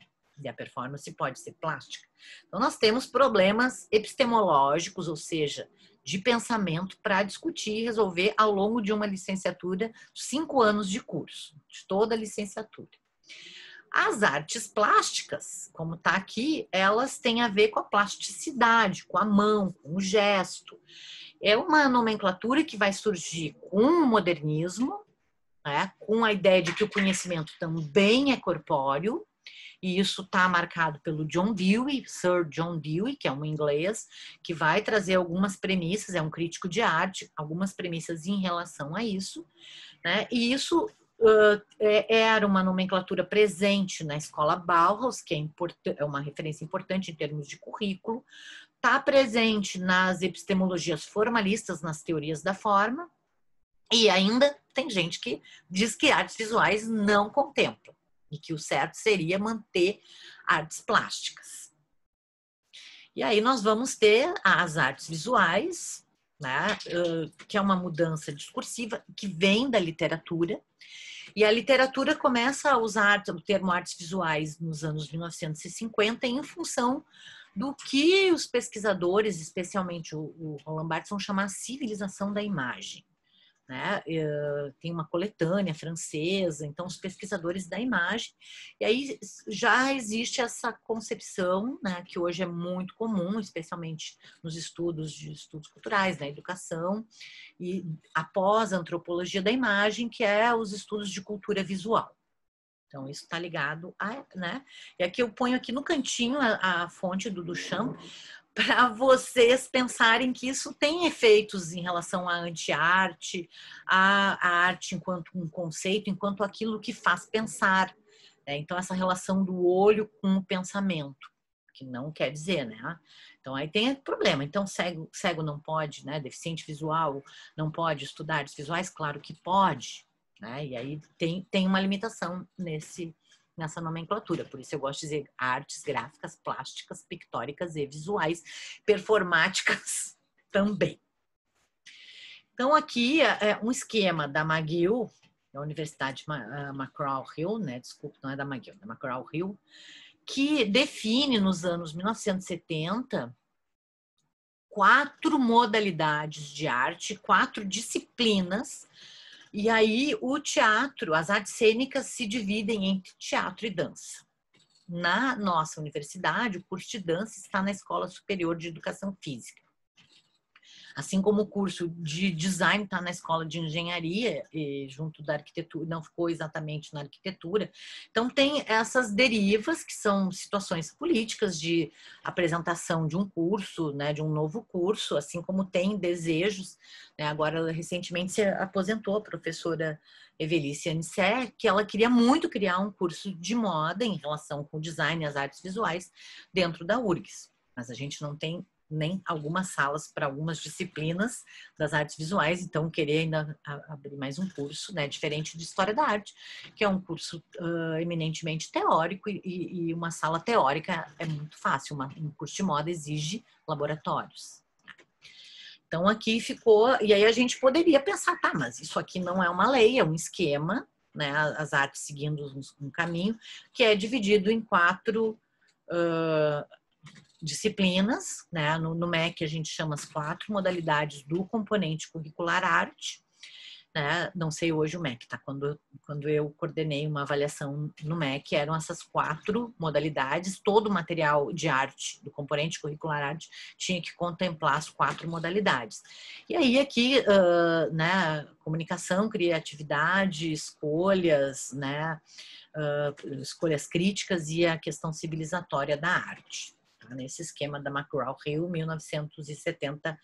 e a performance pode ser plástica. Então, nós temos problemas epistemológicos, ou seja, de pensamento para discutir e resolver ao longo de uma licenciatura, cinco anos de curso, de toda a licenciatura. As artes plásticas, como está aqui, elas têm a ver com a plasticidade, com a mão, com o gesto. É uma nomenclatura que vai surgir com o modernismo, né, com a ideia de que o conhecimento também é corpóreo, e isso está marcado pelo John Dewey, Sir John Dewey, que é um inglês, que vai trazer algumas premissas, é um crítico de arte, algumas premissas em relação a isso. Né? E isso Uh, era uma nomenclatura presente na escola Bauhaus, que é, é uma referência importante em termos de currículo, está presente nas epistemologias formalistas, nas teorias da forma, e ainda tem gente que diz que artes visuais não contemplam e que o certo seria manter artes plásticas. E aí nós vamos ter as artes visuais, né, que é uma mudança discursiva que vem da literatura. E a literatura começa a usar o termo artes visuais nos anos 1950 em função do que os pesquisadores, especialmente o, o Roland Barthes, vão chamar civilização da imagem. Né? Eh, tem uma coletânea francesa, então os pesquisadores da imagem. E aí já existe essa concepção, né, que hoje é muito comum, especialmente nos estudos de estudos culturais, na né, educação, e após a antropologia da imagem, que é os estudos de cultura visual. Então, isso está ligado a, né? E aqui eu ponho aqui no cantinho a, a fonte do Duchamp, para vocês pensarem que isso tem efeitos em relação à antiarte, à, à arte enquanto um conceito, enquanto aquilo que faz pensar. Né? Então, essa relação do olho com o pensamento, que não quer dizer, né? Então, aí tem problema. Então, cego, cego não pode, né? Deficiente visual não pode estudar artes visuais? Claro que pode, né? E aí tem, tem uma limitação nesse, nessa nomenclatura. Por isso eu gosto de dizer artes gráficas, plásticas, pictóricas e visuais, performáticas também. Então, aqui é, é um esquema da McGill, da Universidade McGraw-Hill, eh, né? Desculpa, não é da McGill, é da McGraw-Hill, que define nos anos 1970 quatro modalidades de arte, quatro disciplinas e aí o teatro, as artes cênicas se dividem entre teatro e dança. Na nossa universidade, o curso de dança está na Escola Superior de Educação Física. Assim como o curso de design está na escola de engenharia, e junto da arquitetura, não ficou exatamente na arquitetura. Então, tem essas derivas, que são situações políticas de apresentação de um curso, né, de um novo curso, assim como tem desejos. Né? Agora, recentemente, se aposentou a professora Evelice Anissé, que ela queria muito criar um curso de moda em relação com o design e as artes visuais dentro da URGS. Mas a gente não tem nem algumas salas para algumas disciplinas das artes visuais, então querer ainda abrir mais um curso, né, diferente de História da Arte, que é um curso uh, eminentemente teórico e, e, uma sala teórica é muito fácil, uma, um curso de moda exige laboratórios. Então aqui ficou, e aí a gente poderia pensar, tá, mas isso aqui não é uma lei, é um esquema, né, as artes seguindo um, um caminho, que é dividido em quatro... Uh, disciplinas, né? No, no MEC a gente chama as quatro modalidades do componente curricular arte. Né? Não sei hoje o MEC, tá? Quando, quando eu coordenei uma avaliação no MEC, eram essas quatro modalidades. Todo o material de arte, do componente curricular arte, tinha que contemplar as quatro modalidades. E aí, aqui, uh, né? Comunicação, criatividade, escolhas, né? Uh, escolhas críticas e a questão civilizatória da arte nesse esquema da McGraw-Hill, 1977.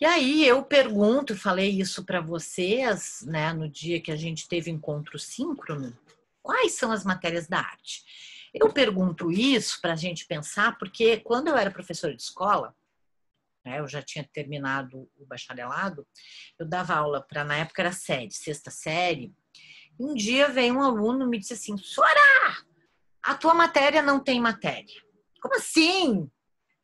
E aí eu pergunto, falei isso para vocês, né, no dia que a gente teve encontro síncrono, quais são as matérias da arte? Eu pergunto isso para a gente pensar, porque quando eu era professora de escola, né, eu já tinha terminado o bacharelado, eu dava aula para, na época era série, sexta série, um dia vem um aluno me disse assim, Sora, a tua matéria não tem matéria. Como assim?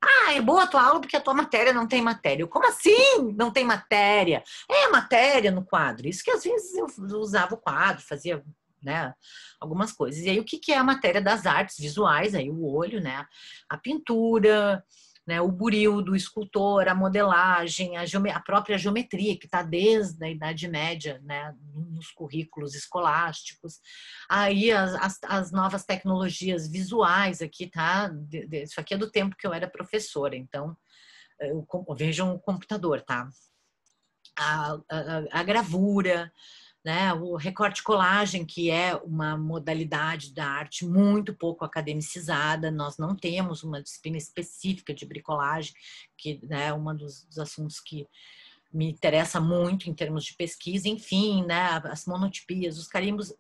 Ah, é boa a tua aula porque a tua matéria não tem matéria. como assim? Não tem matéria? É matéria no quadro. Isso que às vezes eu usava o quadro, fazia né, algumas coisas. E aí, o que, que é a matéria das artes visuais? Aí, o olho, né? A pintura, né, o buril do escultor, a modelagem, a, a própria geometria, que está desde a Idade Média né, nos currículos escolásticos. Aí as, as, as novas tecnologias visuais aqui, tá? Isso aqui é do tempo que eu era professora, então eu, vejam o computador, tá? A, a, a, gravura, né? O recorte colagem, que é uma modalidade da arte muito pouco academicizada, nós não temos uma disciplina específica de bricolagem, que né, é né, um dos, dos assuntos que me interessa muito em termos de pesquisa, enfim, né, as monotipias, os carimbos,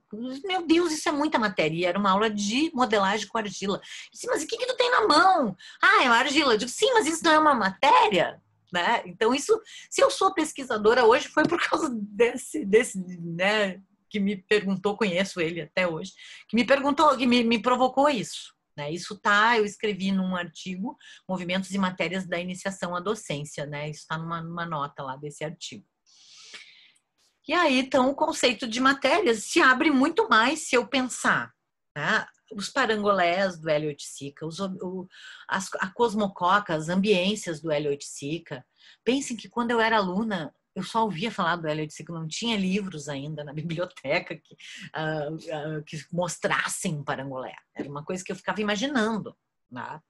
meu Deus, isso é muita matéria, era uma aula de modelagem com argila. Eu disse, mas o que que tu tem na mão? Ah, é uma argila. Eu digo, sim, mas isso não é uma matéria? né? Então isso, se eu sou pesquisadora hoje, foi por causa desse, desse, né? Que me perguntou, conheço ele até hoje, que me perguntou, que me, me provocou isso. Né? Isso tá, eu escrevi num artigo, movimentos e matérias da iniciação à docência, né? Isso está numa, numa nota lá desse artigo. E aí, então, o conceito de matérias se abre muito mais se eu pensar né? os parangolés do Hélio Sica, os, o, as, a cosmococa, as ambiências do Hélio Sica. Pensem que quando eu era aluna, eu só ouvia falar do Hélio Sica, não tinha livros ainda na biblioteca que, uh, uh, que mostrassem um parangolé. Era uma coisa que eu ficava imaginando. né?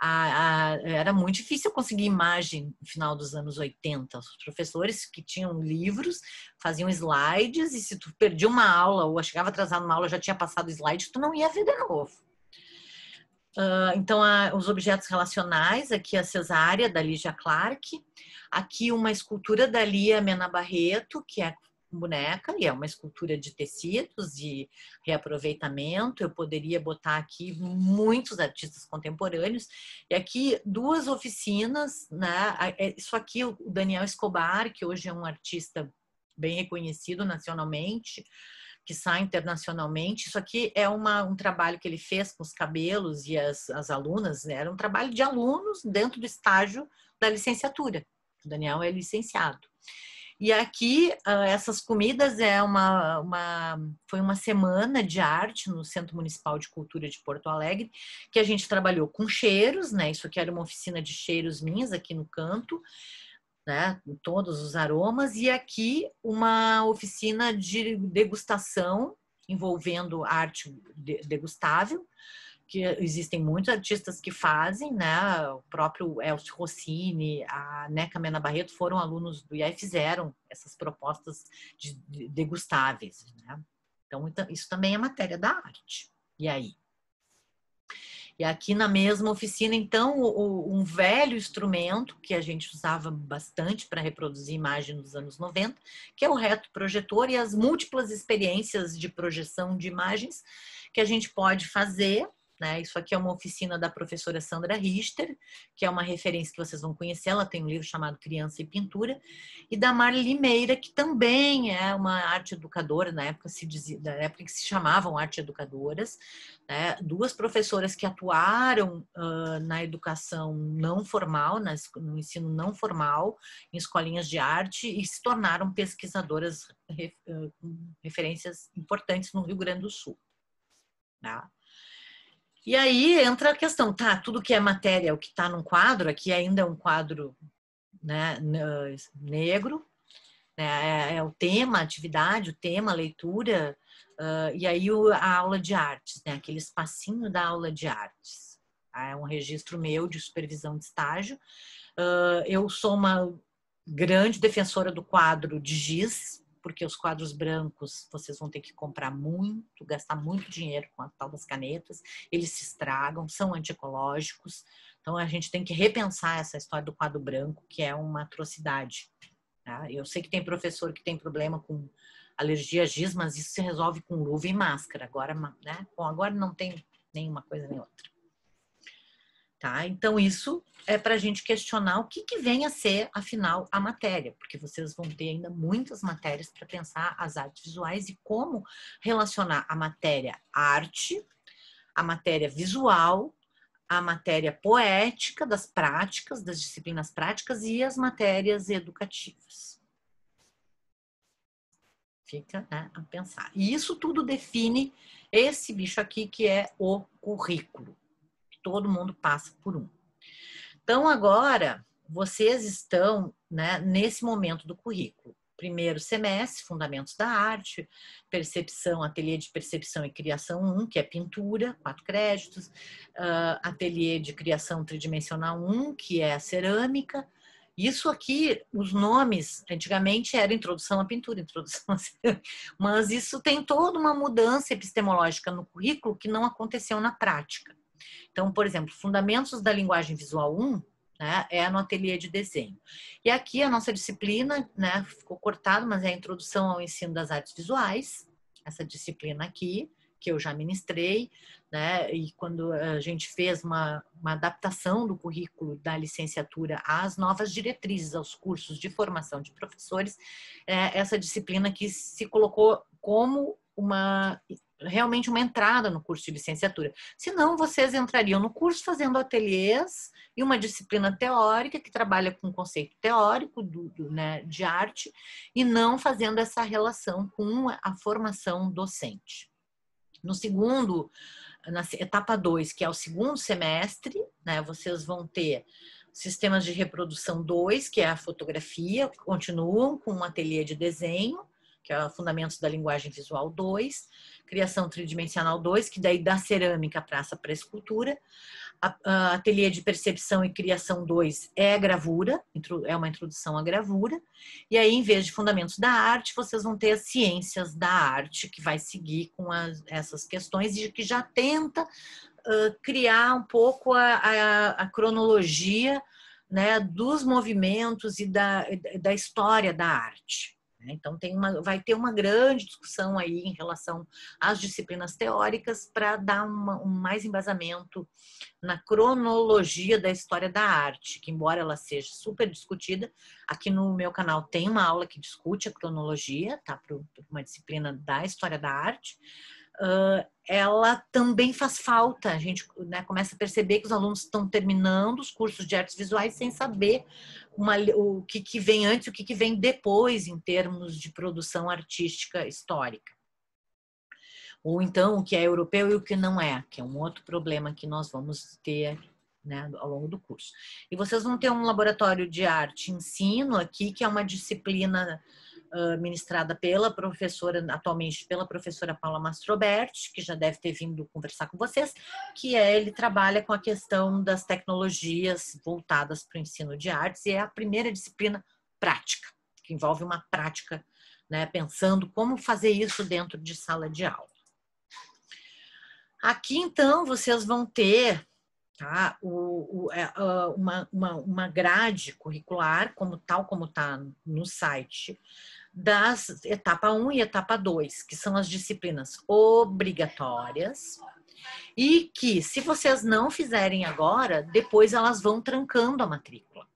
a, a, era muito difícil conseguir imagem no final dos anos 80. Os professores que tinham livros faziam slides e se tu perdia uma aula ou chegava atrasado numa aula já tinha passado slide, tu não ia ver de novo. Uh, então, a, os objetos relacionais, aqui a Cesária da Lígia Clark. Aqui uma escultura da Lia Mena Barreto, que é boneca e é uma escultura de tecidos de reaproveitamento. Eu poderia botar aqui muitos artistas contemporâneos e aqui duas oficinas, né? É, isso aqui o Daniel Escobar, que hoje é um artista bem reconhecido nacionalmente, que sai internacionalmente. Isso aqui é uma, um trabalho que ele fez com os cabelos e as, as alunas, né? era um trabalho de alunos dentro do estágio da licenciatura. O Daniel é licenciado. E aqui, ah, essas comidas é uma, uma, foi uma semana de arte no Centro Municipal de Cultura de Porto Alegre, que a gente trabalhou com cheiros, né? Isso aqui era uma oficina de cheiros minhas aqui no canto, né? Com todos os aromas, e aqui uma oficina de degustação envolvendo arte degustável que existem muitos artistas que fazem, né? O próprio Elcio Rossini, a Neca Mena Barreto foram alunos do IAE e fizeram essas propostas de degustáveis, né? Então, então, isso também é matéria da arte. E aí? E aqui na mesma oficina, então, um velho instrumento que a gente usava bastante para reproduzir imagens dos anos 90, que é o reto projetor e as múltiplas experiências de projeção de imagens que a gente pode fazer né? Isso aqui é uma oficina da professora Sandra Richter, que é uma referência que vocês vão conhecer. Ela tem um livro chamado Criança e Pintura, e da Marli Meira, que também é uma arte educadora, na época, se dizia, na época que se chamavam arte educadoras. Né? Duas professoras que atuaram uh, na educação não formal, nas, no ensino não formal, em escolinhas de arte, e se tornaram pesquisadoras, ref, uh, referências importantes no Rio Grande do Sul. Tá? E aí entra a questão, tá, tudo que é matéria, o que está num quadro, aqui ainda é um quadro né, negro, né, é, é, o tema, a atividade, o tema, a leitura, uh, e aí o, a aula de artes, né, aquele espacinho da aula de artes. Ah, é um registro meu de supervisão de estágio. Uh, eu sou uma grande defensora do quadro de giz, porque os quadros brancos vocês vão ter que comprar muito, gastar muito dinheiro com a tal das canetas, eles se estragam, são antiecológicos. Então a gente tem que repensar essa história do quadro branco, que é uma atrocidade. Tá? Eu sei que tem professor que tem problema com alergia a giz, mas isso se resolve com luva e máscara. Agora, né? Bom, agora não tem nenhuma coisa nem outra. Tá? Então, isso é para a gente questionar o que, que vem a ser, afinal, a matéria, porque vocês vão ter ainda muitas matérias para pensar as artes visuais e como relacionar a matéria arte, a matéria visual, a matéria poética das práticas, das disciplinas práticas e as matérias educativas. Fica né, a pensar. E isso tudo define esse bicho aqui que é o currículo. Todo mundo passa por um. Então, agora, vocês estão né, nesse momento do currículo. Primeiro semestre, Fundamentos da Arte, Percepção, Ateliê de Percepção e Criação 1, que é pintura, quatro créditos, uh, Ateliê de Criação Tridimensional 1, que é cerâmica, isso aqui, os nomes, antigamente era introdução à pintura, introdução à cerâmica, mas isso tem toda uma mudança epistemológica no currículo que não aconteceu na prática. Então, por exemplo, Fundamentos da Linguagem Visual 1 né, é no ateliê de desenho. E aqui a nossa disciplina, né, ficou cortado, mas é a introdução ao ensino das artes visuais, essa disciplina aqui, que eu já ministrei, né, e quando a gente fez uma, uma adaptação do currículo da licenciatura às novas diretrizes, aos cursos de formação de professores, é, essa disciplina que se colocou como uma realmente uma entrada no curso de licenciatura. Senão, vocês entrariam no curso fazendo ateliês e uma disciplina teórica que trabalha com o conceito teórico do, do, né, de arte e não fazendo essa relação com a formação docente. No segundo, na etapa 2, que é o segundo semestre, né, vocês vão ter sistemas de reprodução 2, que é a fotografia, que continuam com um ateliê de desenho, que é Fundamentos da Linguagem Visual 2, Criação Tridimensional 2, que daí da cerâmica praça para escultura. A, a Ateliê de Percepção e Criação 2 é gravura, é uma introdução à gravura. E aí, em vez de Fundamentos da Arte, vocês vão ter as Ciências da Arte, que vai seguir com as, essas questões e que já tenta uh, criar um pouco a, a, a cronologia né, dos movimentos e da, da história da arte. Né? Então tem uma, vai ter uma grande discussão aí em relação às disciplinas teóricas para dar uma, um mais embasamento na cronologia da história da arte, que embora ela seja super discutida, aqui no meu canal tem uma aula que discute a cronologia, tá? Para uma disciplina da história da arte ela também faz falta. A gente né, começa a perceber que os alunos estão terminando os cursos de artes visuais sem saber uma, o que, que vem antes e o que, que vem depois em termos de produção artística histórica. Ou então o que é europeu e o que não é, que é um outro problema que nós vamos ter né, ao longo do curso. E vocês vão ter um laboratório de arte ensino aqui, que é uma disciplina ah, ministrada pela professora, atualmente pela professora Paula Mastroberti, que já deve ter vindo conversar com vocês, que é, ele trabalha com a questão das tecnologias voltadas para o ensino de artes e é a primeira disciplina prática, que envolve uma prática, né, pensando como fazer isso dentro de sala de aula. Aqui, então, vocês vão ter tá? O, o, é, ah, uma, uma, uma grade curricular, como tal como está no site, das etapa 1 e etapa 2, que são as disciplinas obrigatórias, e que, se vocês não fizerem agora, depois elas vão trancando a matrícula.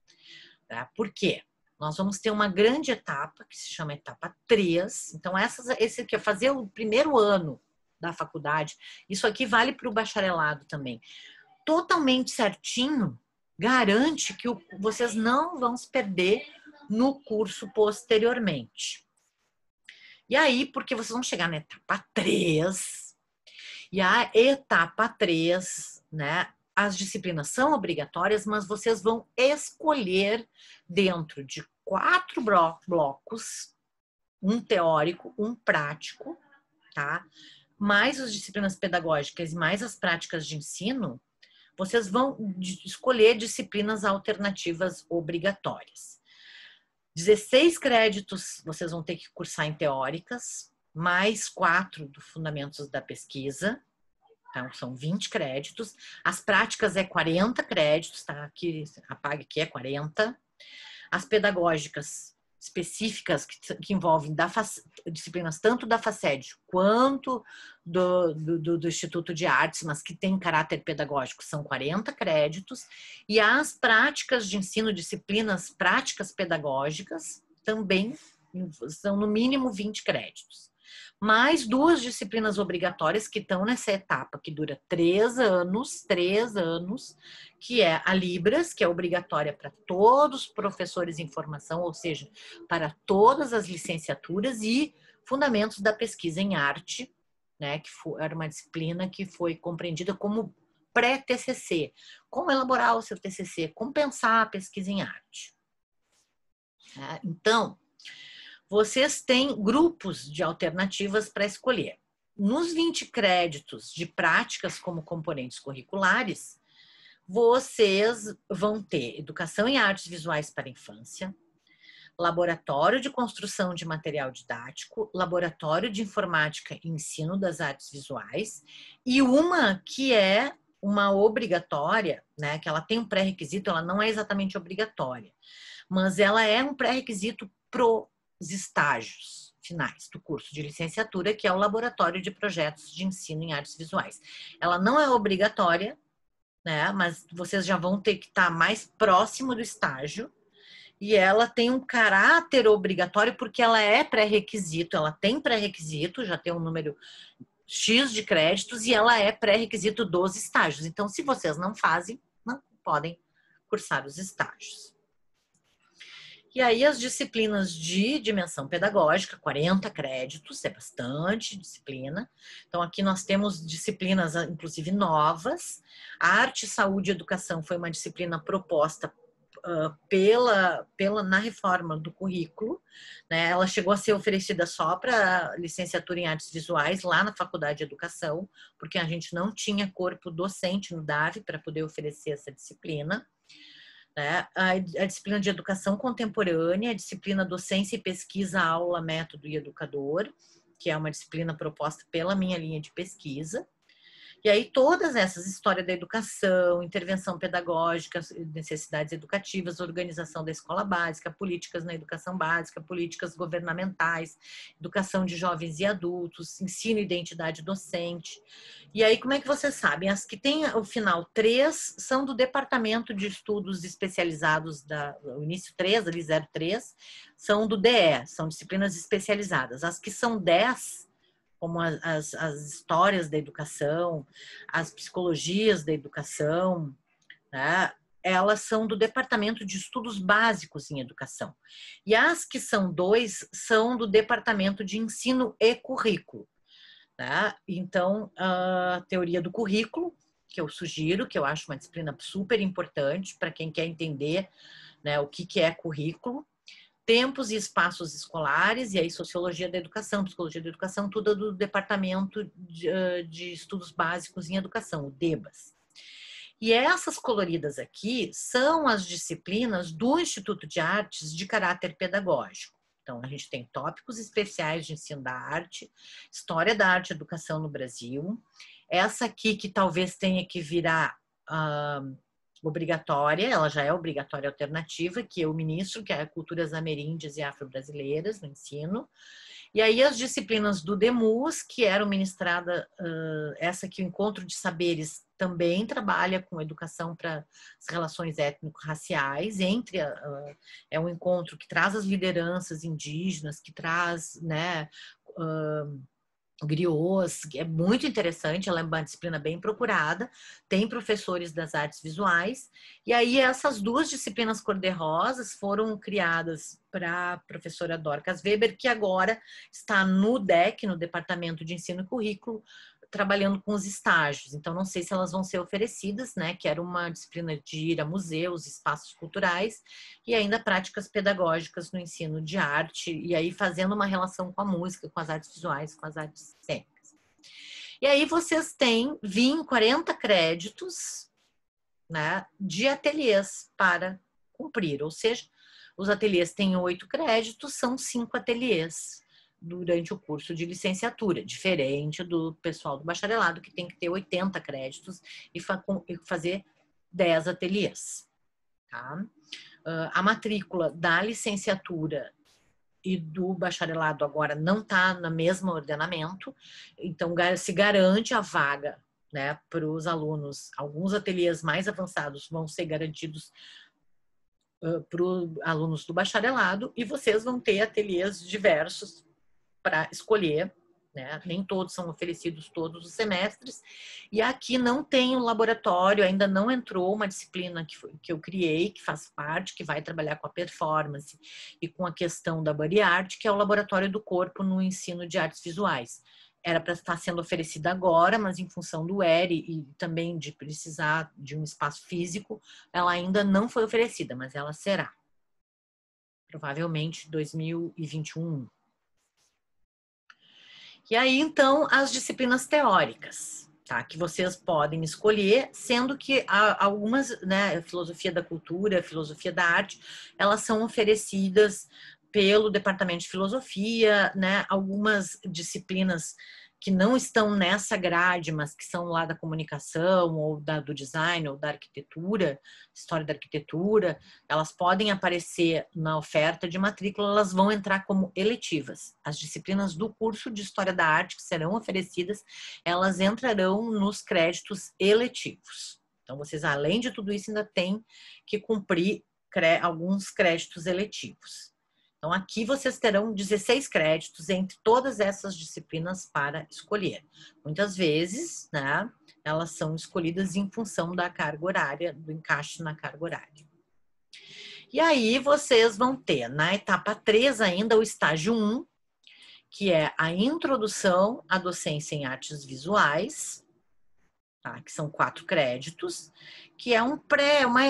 Tá? Por quê? Nós vamos ter uma grande etapa, que se chama etapa 3. Então, essas, esse que é fazer o primeiro ano da faculdade, isso aqui vale para o bacharelado também totalmente certinho garante que vocês não vão se perder no curso posteriormente. E aí, porque vocês vão chegar na etapa 3, e a etapa 3, né? As disciplinas são obrigatórias, mas vocês vão escolher dentro de quatro blocos, um teórico, um prático, tá? Mais as disciplinas pedagógicas e mais as práticas de ensino, vocês vão escolher disciplinas alternativas obrigatórias. 16 créditos vocês vão ter que cursar em teóricas, mais quatro do Fundamentos da Pesquisa, então, são 20 créditos. As práticas é 40 créditos, tá? Aqui, apaga aqui é 40. As pedagógicas específicas que, que envolvem da, disciplinas tanto da FACED quanto do, do, do, Instituto de Artes, mas que tem caráter pedagógico, são 40 créditos, e as práticas de ensino, disciplinas práticas pedagógicas, também são no mínimo 20 créditos mais duas disciplinas obrigatórias que estão nessa etapa que dura três anos, três anos, que é a Libras, que é obrigatória para todos os professores em formação, ou seja, para todas as licenciaturas e Fundamentos da Pesquisa em Arte, né, que foi, era uma disciplina que foi compreendida como pré-TCC, como elaborar o seu TCC, como pensar a pesquisa em arte. É, então, vocês têm grupos de alternativas para escolher. Nos 20 créditos de práticas como componentes curriculares, vocês vão ter educação em artes visuais para infância, laboratório de construção de material didático, laboratório de informática e ensino das artes visuais, e uma que é uma obrigatória, né, que ela tem um pré-requisito, ela não é exatamente obrigatória, mas ela é um pré-requisito pro os estágios finais do curso de licenciatura, que é o Laboratório de Projetos de Ensino em Artes Visuais. Ela não é obrigatória, né? Mas vocês já vão ter que estar tá mais próximo do estágio. E ela tem um caráter obrigatório porque ela é pré-requisito, ela tem pré-requisito, já tem um número X de créditos e ela é pré-requisito dos estágios. Então, se vocês não fazem, não podem cursar os estágios. E aí as disciplinas de dimensão pedagógica, 40 créditos, é bastante disciplina. Então aqui nós temos disciplinas inclusive novas. A arte, saúde e educação foi uma disciplina proposta Uh, pela, pela na reforma do currículo, né? Ela chegou a ser oferecida só para licenciatura em artes visuais lá na Faculdade de Educação, porque a gente não tinha corpo docente no DAV para poder oferecer essa disciplina. Né? A, a, disciplina de educação contemporânea, a disciplina docência e pesquisa, aula, método e educador, que é uma disciplina proposta pela minha linha de pesquisa, e aí todas essas história da educação, intervenção pedagógica, necessidades educativas, organização da escola básica, políticas na educação básica, políticas governamentais, educação de jovens e adultos, ensino e identidade docente. E aí como é que vocês sabem? As que têm o final 3 são do Departamento de Estudos Especializados da o início 3, ali 03, são do DE, são disciplinas especializadas. As que são 10 como as, as histórias da educação, as psicologias da educação, né? elas são do Departamento de Estudos Básicos em Educação. E as que são dois são do Departamento de Ensino e Currículo. né? Então, a teoria do currículo, que eu sugiro, que eu acho uma disciplina super importante para quem quer entender né, o que, que é currículo, tempos e espaços escolares, e aí Sociologia da Educação, Psicologia da Educação, tudo é do Departamento de, de Estudos Básicos em Educação, o DEBAS. E essas coloridas aqui são as disciplinas do Instituto de Artes de caráter pedagógico. Então, a gente tem tópicos especiais de ensino da arte, história da arte e educação no Brasil. Essa aqui, que talvez tenha que virar uh, obrigatória, ela já é obrigatória alternativa, que eu ministro, que é Culturas Ameríndias e Afro-Brasileiras no ensino. E aí as disciplinas do DEMUS, que eram ministrada, uh, essa que o Encontro de Saberes também trabalha com educação para as relações étnico-raciais, entre a, uh, é um encontro que traz as lideranças indígenas, que traz, né, uh, griots, que é muito interessante, ela é uma disciplina bem procurada, tem professores das artes visuais, e aí essas duas disciplinas cor-de-rosas foram criadas para a professora Dorcas Weber, que agora está no DEC, no Departamento de Ensino e Currículo, trabalhando com os estágios, então não sei se elas vão ser oferecidas, né? Que era uma disciplina de ir a museus, espaços culturais e ainda práticas pedagógicas no ensino de arte, e aí fazendo uma relação com a música, com as artes visuais, com as artes cênicas. E aí vocês têm, vim 40 créditos né, de ateliês para cumprir, ou seja, os ateliês têm oito créditos, são cinco ateliês durante o curso de licenciatura, diferente do pessoal do bacharelado, que tem que ter 80 créditos e, fazer 10 ateliês. Tá? Ah, a matrícula da licenciatura e do bacharelado agora não está no mesmo ordenamento, então se garante a vaga né, para os alunos. Alguns ateliês mais avançados vão ser garantidos ah, para os alunos do bacharelado e vocês vão ter ateliês diversos para escolher. Né? Nem todos são oferecidos todos os semestres. E aqui não tem o um laboratório, ainda não entrou uma disciplina que, foi, que eu criei, que faz parte, que vai trabalhar com a performance e com a questão da body art que é o laboratório do corpo no ensino de artes visuais era para estar sendo oferecida agora, mas em função do ERI e também de precisar de um espaço físico, ela ainda não foi oferecida, mas ela será. Provavelmente 2021. E aí, então, as disciplinas teóricas, tá? Que vocês podem escolher, sendo que algumas, né, filosofia da cultura, filosofia da arte, elas são oferecidas pelo departamento de filosofia, né? Algumas disciplinas que não estão nessa grade, mas que são lá da comunicação ou da, do design ou da arquitetura, história da arquitetura, elas podem aparecer na oferta de matrícula, elas vão entrar como eletivas. As disciplinas do curso de História da Arte que serão oferecidas, elas entrarão nos créditos eletivos. Então, vocês, além de tudo isso, ainda têm que cumprir alguns créditos eletivos. Então, aqui vocês terão 16 créditos entre todas essas disciplinas para escolher. Muitas vezes, né, elas são escolhidas em função da carga horária, do encaixe na carga horária. E aí vocês vão ter na etapa 3 ainda o estágio 1, que é a introdução à docência em artes visuais, Tá, que são quatro créditos, que é um pré, uma,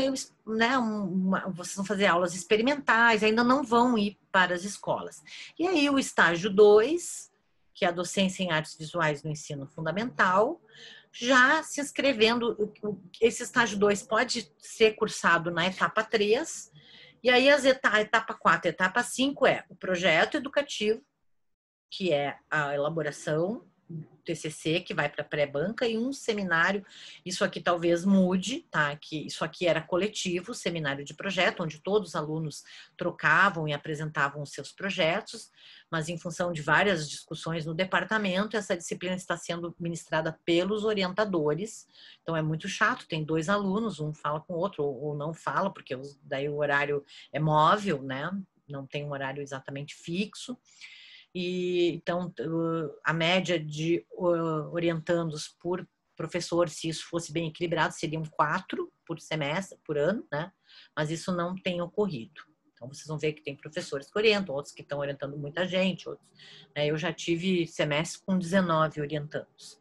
né, uma, vocês vão fazer aulas experimentais, ainda não vão ir para as escolas. E aí o estágio 2, que é a docência em artes visuais no ensino fundamental, já se inscrevendo, esse estágio 2 pode ser cursado na etapa 3, e aí as etapa, a etapa 4 a etapa 5 é o projeto educativo, que é a elaboração TCC que vai para pré-banca e um seminário, isso aqui talvez mude, tá? Que isso aqui era coletivo, seminário de projeto, onde todos os alunos trocavam e apresentavam os seus projetos, mas em função de várias discussões no departamento, essa disciplina está sendo ministrada pelos orientadores. Então é muito chato, tem dois alunos, um fala com o outro ou não fala, porque daí o horário é móvel, né? Não tem um horário exatamente fixo. E então uh, a média de uh, orientandos por professor, se isso fosse bem equilibrado, seriam quatro por semestre, por ano, né? Mas isso não tem ocorrido. Então vocês vão ver que tem professores que orientam, outros que estão orientando muita gente, outros. Né? Eu já tive semestre com 19 orientandos.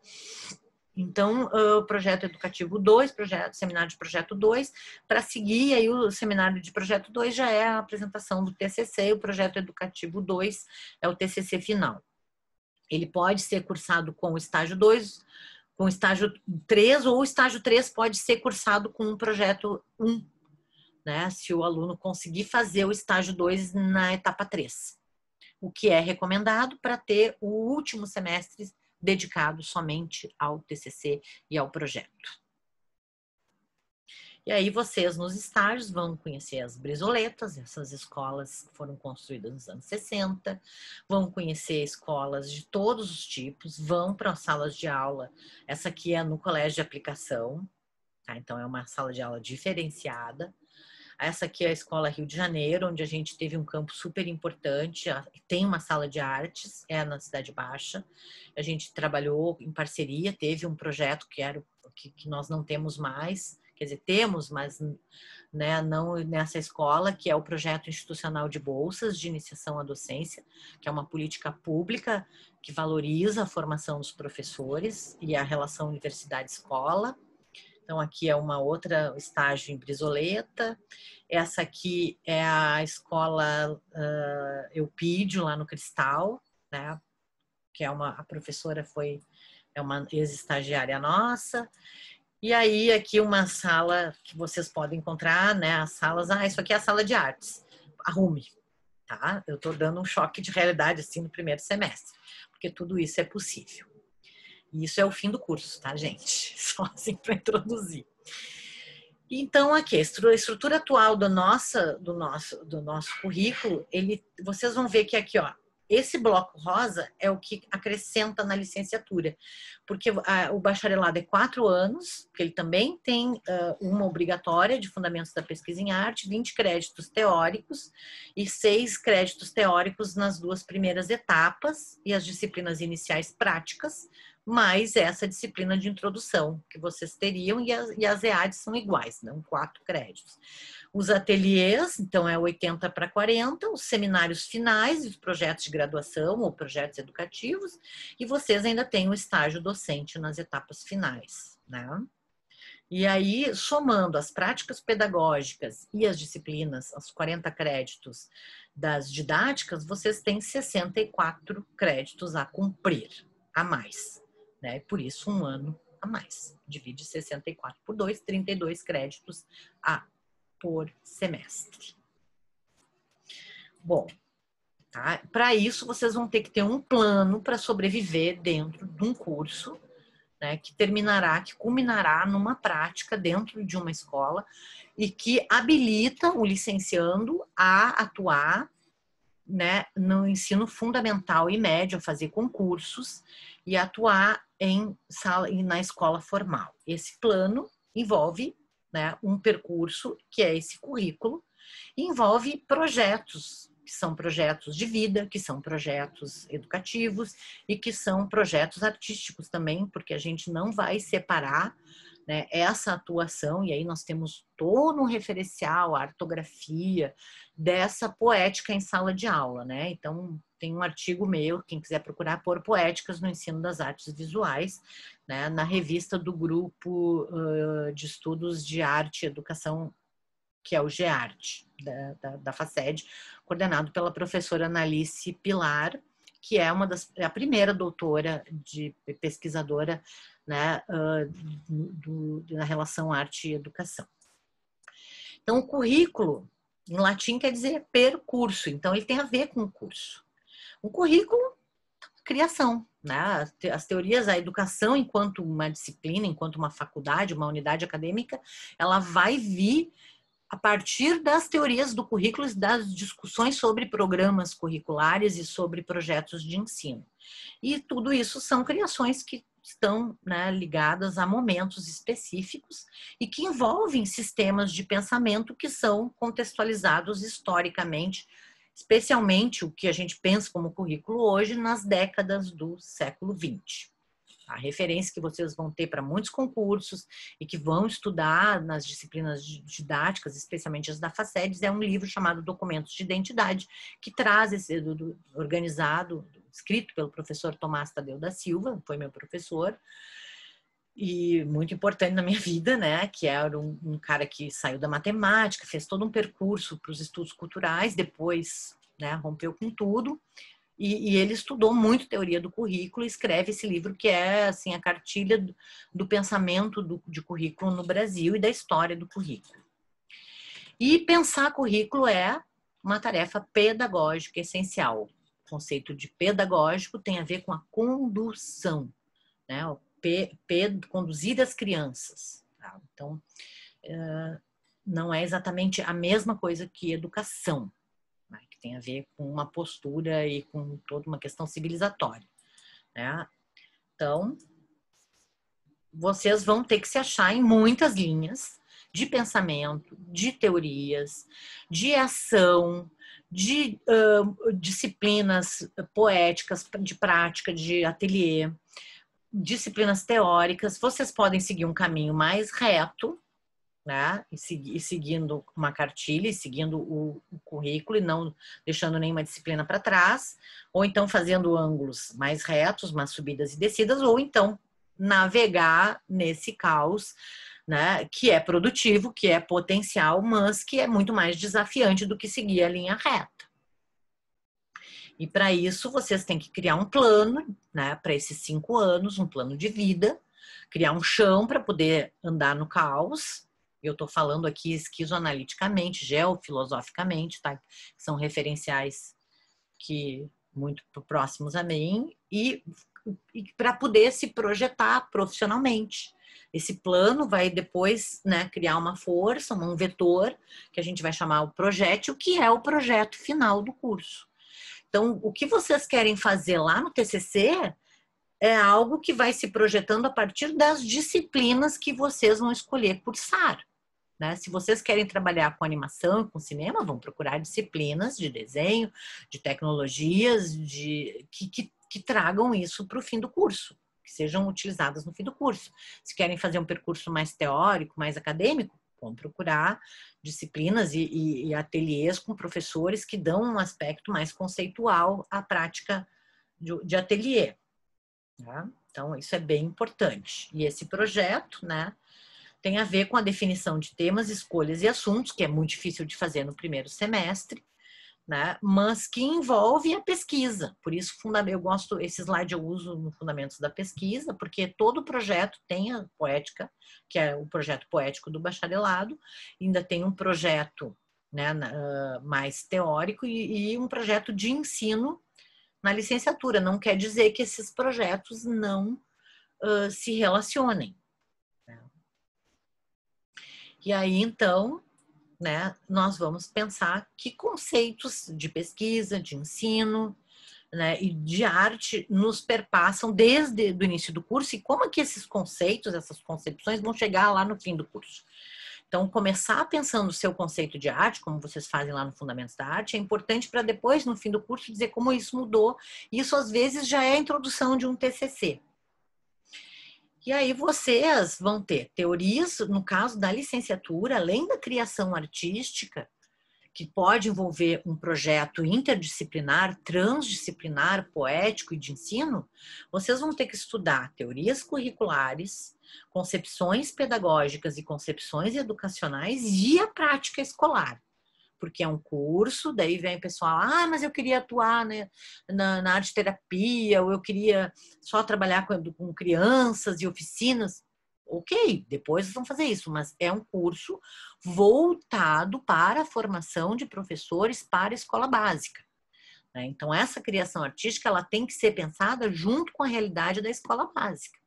Então, o projeto educativo 2, projeto, seminário de projeto 2, para seguir aí o seminário de projeto 2 já é a apresentação do TCC, o projeto educativo 2 é o TCC final. Ele pode ser cursado com o estágio 2, com o estágio 3 ou o estágio 3 pode ser cursado com o projeto 1, né? Se o aluno conseguir fazer o estágio 2 na etapa 3 o que é recomendado para ter o último semestre dedicado somente ao TCC e ao projeto. E aí vocês nos estágios vão conhecer as brisoletas, essas escolas que foram construídas nos anos 60, vão conhecer escolas de todos os tipos, vão para as salas de aula. Essa aqui é no colégio de aplicação, tá? Então é uma sala de aula diferenciada. Essa aqui é a Escola Rio de Janeiro, onde a gente teve um campo super importante. Tem uma sala de artes, é na Cidade Baixa. A gente trabalhou em parceria, teve um projeto que era que, que nós não temos mais, quer dizer, temos, mas né, não nessa escola, que é o projeto institucional de bolsas de iniciação à docência, que é uma política pública que valoriza a formação dos professores e a relação universidade-escola. Então, aqui é uma outra estágio em Brizoleta. Essa aqui é a escola uh, Eupídio, lá no Cristal, né? Que é uma, a professora foi, é uma ex-estagiária nossa. E aí, aqui uma sala que vocês podem encontrar, né? As salas, ah, isso aqui é a sala de artes. Arrume, tá? Eu tô dando um choque de realidade, assim, no primeiro semestre. Porque tudo isso é possível. E isso é o fim do curso, tá, gente? Só assim para introduzir. Então, aqui, a estrutura atual do, nosso do, nosso, do nosso currículo, ele, vocês vão ver que aqui, ó, esse bloco rosa é o que acrescenta na licenciatura, porque a, o bacharelado é quatro anos, que ele também tem uh, uma obrigatória de fundamentos da pesquisa em arte, 20 créditos teóricos e seis créditos teóricos nas duas primeiras etapas e as disciplinas iniciais práticas, mais essa disciplina de introdução que vocês teriam, e as, e as EADs são iguais, não quatro créditos. Os ateliês, então é 80 para 40, os seminários finais, os projetos de graduação ou projetos educativos, e vocês ainda têm o estágio docente nas etapas finais, né? E aí, somando as práticas pedagógicas e as disciplinas, os 40 créditos das didáticas, vocês têm 64 créditos a cumprir a mais né? Por isso, um ano a mais. Divide 64 por 2, 32 créditos a por semestre. Bom, tá? Para isso, vocês vão ter que ter um plano para sobreviver dentro de um curso, né? Que terminará, que culminará numa prática dentro de uma escola e que habilita o licenciando a atuar né, no ensino fundamental e médio, a fazer concursos e atuar em sala e na escola formal. Esse plano envolve né, um percurso que é esse currículo, envolve projetos que são projetos de vida, que são projetos educativos e que são projetos artísticos também, porque a gente não vai separar né, essa atuação, e aí nós temos todo um referencial, a ortografia dessa poética em sala de aula, né? Então, tem um artigo meu, quem quiser procurar, por Poéticas no Ensino das Artes Visuais, né, na revista do Grupo uh, de Estudos de Arte e Educação, que é o GEARTE, da, da, da FACED, coordenado pela professora Analice Pilar, que é uma das, é a primeira doutora de pesquisadora né, uh, do, do, na relação arte e educação. Então, o currículo, em latim, quer dizer percurso, então ele tem a ver com o curso um currículo, criação. Né? As teorias, a educação enquanto uma disciplina, enquanto uma faculdade, uma unidade acadêmica, ela vai vir a partir das teorias do currículo e das discussões sobre programas curriculares e sobre projetos de ensino. E tudo isso são criações que estão né, ligadas a momentos específicos e que envolvem sistemas de pensamento que são contextualizados historicamente especialmente o que a gente pensa como currículo hoje, nas décadas do século XX. A referência que vocês vão ter para muitos concursos e que vão estudar nas disciplinas didáticas, especialmente as da FACEDES, é um livro chamado Documentos de Identidade, que traz esse organizado, escrito pelo professor Tomás Tadeu da Silva, foi meu professor, e muito importante na minha vida, né? Que era um, um cara que saiu da matemática, fez todo um percurso para os estudos culturais, depois né, rompeu com tudo. E, e, ele estudou muito teoria do currículo e escreve esse livro que é assim a cartilha do, do pensamento do, de currículo no Brasil e da história do currículo. E pensar currículo é uma tarefa pedagógica essencial. O conceito de pedagógico tem a ver com a condução, né? Pedro, conduzir as crianças. Tá? Então, eh, não é exatamente a mesma coisa que educação, né? que tem a ver com uma postura e com toda uma questão civilizatória. Né? Então, vocês vão ter que se achar em muitas linhas de pensamento, de teorias, de ação, de uh, disciplinas poéticas, de prática, de ateliê disciplinas teóricas, vocês podem seguir um caminho mais reto, né? E, segui, e seguindo uma cartilha, e seguindo o, o, currículo e não deixando nenhuma disciplina para trás, ou então fazendo ângulos mais retos, mais subidas e descidas, ou então navegar nesse caos, né? Que é produtivo, que é potencial, mas que é muito mais desafiante do que seguir a linha reta. E para isso, vocês têm que criar um plano, né, para esses cinco anos, um plano de vida, criar um chão para poder andar no caos. Eu estou falando aqui esquizoanaliticamente, geofilosoficamente, tá? São referenciais que muito próximos a mim e, e para poder se projetar profissionalmente. Esse plano vai depois né, criar uma força, um vetor, que a gente vai chamar o projétil, que é o projeto final do curso. Então, o que vocês querem fazer lá no TCC é algo que vai se projetando a partir das disciplinas que vocês vão escolher cursar. Né? Se vocês querem trabalhar com animação, com cinema, vão procurar disciplinas de desenho, de tecnologias, de que, que, que tragam isso para o fim do curso, que sejam utilizadas no fim do curso. Se querem fazer um percurso mais teórico, mais acadêmico, vamos procurar disciplinas e, e, e ateliês com professores que dão um aspecto mais conceitual à prática de, de ateliê. Tá? Então, isso é bem importante. E esse projeto, né, tem a ver com a definição de temas, escolhas e assuntos, que é muito difícil de fazer no primeiro semestre, né? mas que envolve a pesquisa. Por isso, eu gosto, esse slide eu uso no Fundamentos da Pesquisa, porque todo projeto tem a poética, que é o projeto poético do bacharelado, ainda tem um projeto né, mais teórico e, um projeto de ensino na licenciatura. Não quer dizer que esses projetos não uh, se relacionem. Né. E aí, então, né, nós vamos pensar que conceitos de pesquisa, de ensino né, e de arte nos perpassam desde o início do curso e como é que esses conceitos, essas concepções vão chegar lá no fim do curso. Então, começar pensando o seu conceito de arte, como vocês fazem lá no Fundamentos da Arte, é importante para depois, no fim do curso, dizer como isso mudou. Isso, às vezes, já é a introdução de um TCC. E aí vocês vão ter teorias, no caso da licenciatura, além da criação artística, que pode envolver um projeto interdisciplinar, transdisciplinar, poético e de ensino, vocês vão ter que estudar teorias curriculares, concepções pedagógicas e concepções educacionais e a prática escolar porque é um curso, daí vem o pessoal, ah, mas eu queria atuar né, na, na arte terapia, ou eu queria só trabalhar com, com crianças e oficinas. Ok, depois vão fazer isso, mas é um curso voltado para a formação de professores para a escola básica. Né? Então, essa criação artística ela tem que ser pensada junto com a realidade da escola básica.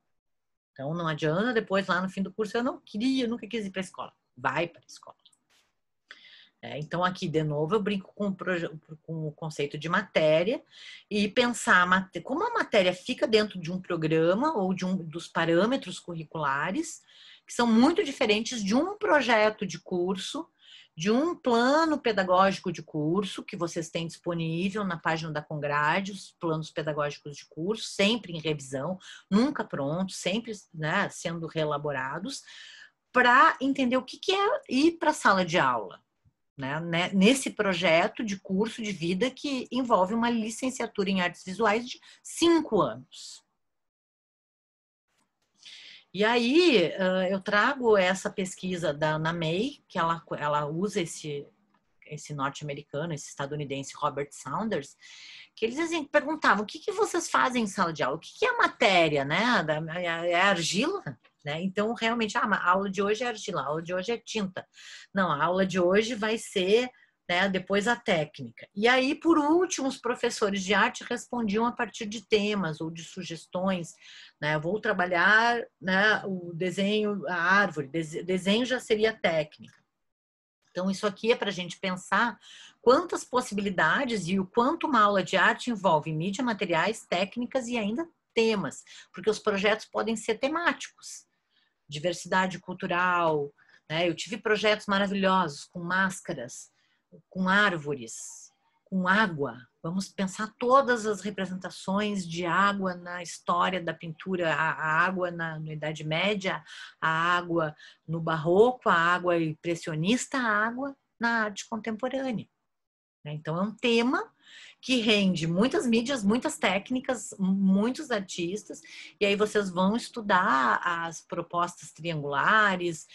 Então, não adianta depois lá no fim do curso, eu não queria, nunca quis ir para a escola. Vai para a escola. É, então, aqui de novo, eu brinco com o, com o conceito de matéria e pensar a como a matéria fica dentro de um programa ou de um dos parâmetros curriculares, que são muito diferentes de um projeto de curso, de um plano pedagógico de curso que vocês têm disponível na página da Congrade, os planos pedagógicos de curso, sempre em revisão, nunca prontos, sempre né, sendo reelaborados, para entender o que, que é ir para a sala de aula né, né, nesse projeto de curso de vida que envolve uma licenciatura em artes visuais de cinco anos. E aí eu trago essa pesquisa da Ana May, que ela, ela usa esse, esse norte-americano, esse estadunidense Robert Saunders, que eles assim, perguntavam o que, que vocês fazem em sala de aula, o que, que é a matéria, né? É, é argila? Né? Então, realmente, ah, a aula de hoje é argila, a aula de hoje é tinta. Não, a aula de hoje vai ser né, depois a técnica. E aí, por último, os professores de arte respondiam a partir de temas ou de sugestões. Né? Vou trabalhar né, o desenho, a árvore, desenho já seria técnica. Então, isso aqui é para a gente pensar quantas possibilidades e o quanto uma aula de arte envolve mídia, materiais, técnicas e ainda temas, porque os projetos podem ser temáticos diversidade cultural. Né? Eu tive projetos maravilhosos com máscaras, com árvores, com água. Vamos pensar todas as representações de água na história da pintura: a, água na, na Idade Média, a água no Barroco, a água impressionista, a água na arte contemporânea. Né? Então, é um tema que rende muitas mídias, muitas técnicas, muitos artistas, e aí vocês vão estudar as propostas triangulares,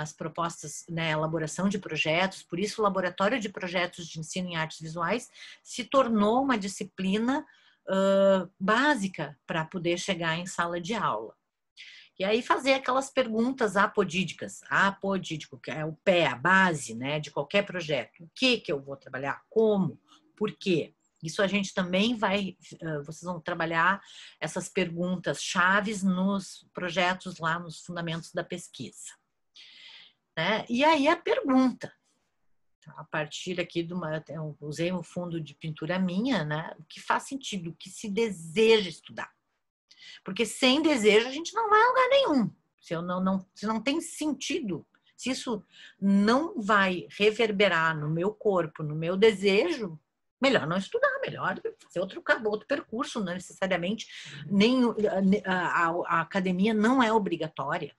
as propostas, né, elaboração de projetos, por isso o Laboratório de Projetos de Ensino em Artes Visuais se tornou uma disciplina uh, básica para poder chegar em sala de aula. E aí fazer aquelas perguntas apodídicas, apodídico, que é o pé, a base, né, de qualquer projeto. O que que eu vou trabalhar, como, por quê? Isso a gente também vai, eh, vocês vão trabalhar essas perguntas chaves nos projetos lá nos fundamentos da pesquisa. Né? E aí a pergunta, tá? a partir aqui de uma, eu usei um fundo de pintura minha, né? O que faz sentido, o que se deseja estudar. Porque sem desejo a gente não vai a lugar nenhum. Se, eu não, não, se não tem sentido, se isso não vai reverberar no meu corpo, no meu desejo, melhor não estudar, melhor fazer outro, outro percurso, não é necessariamente, nem a, a, a academia não é obrigatória.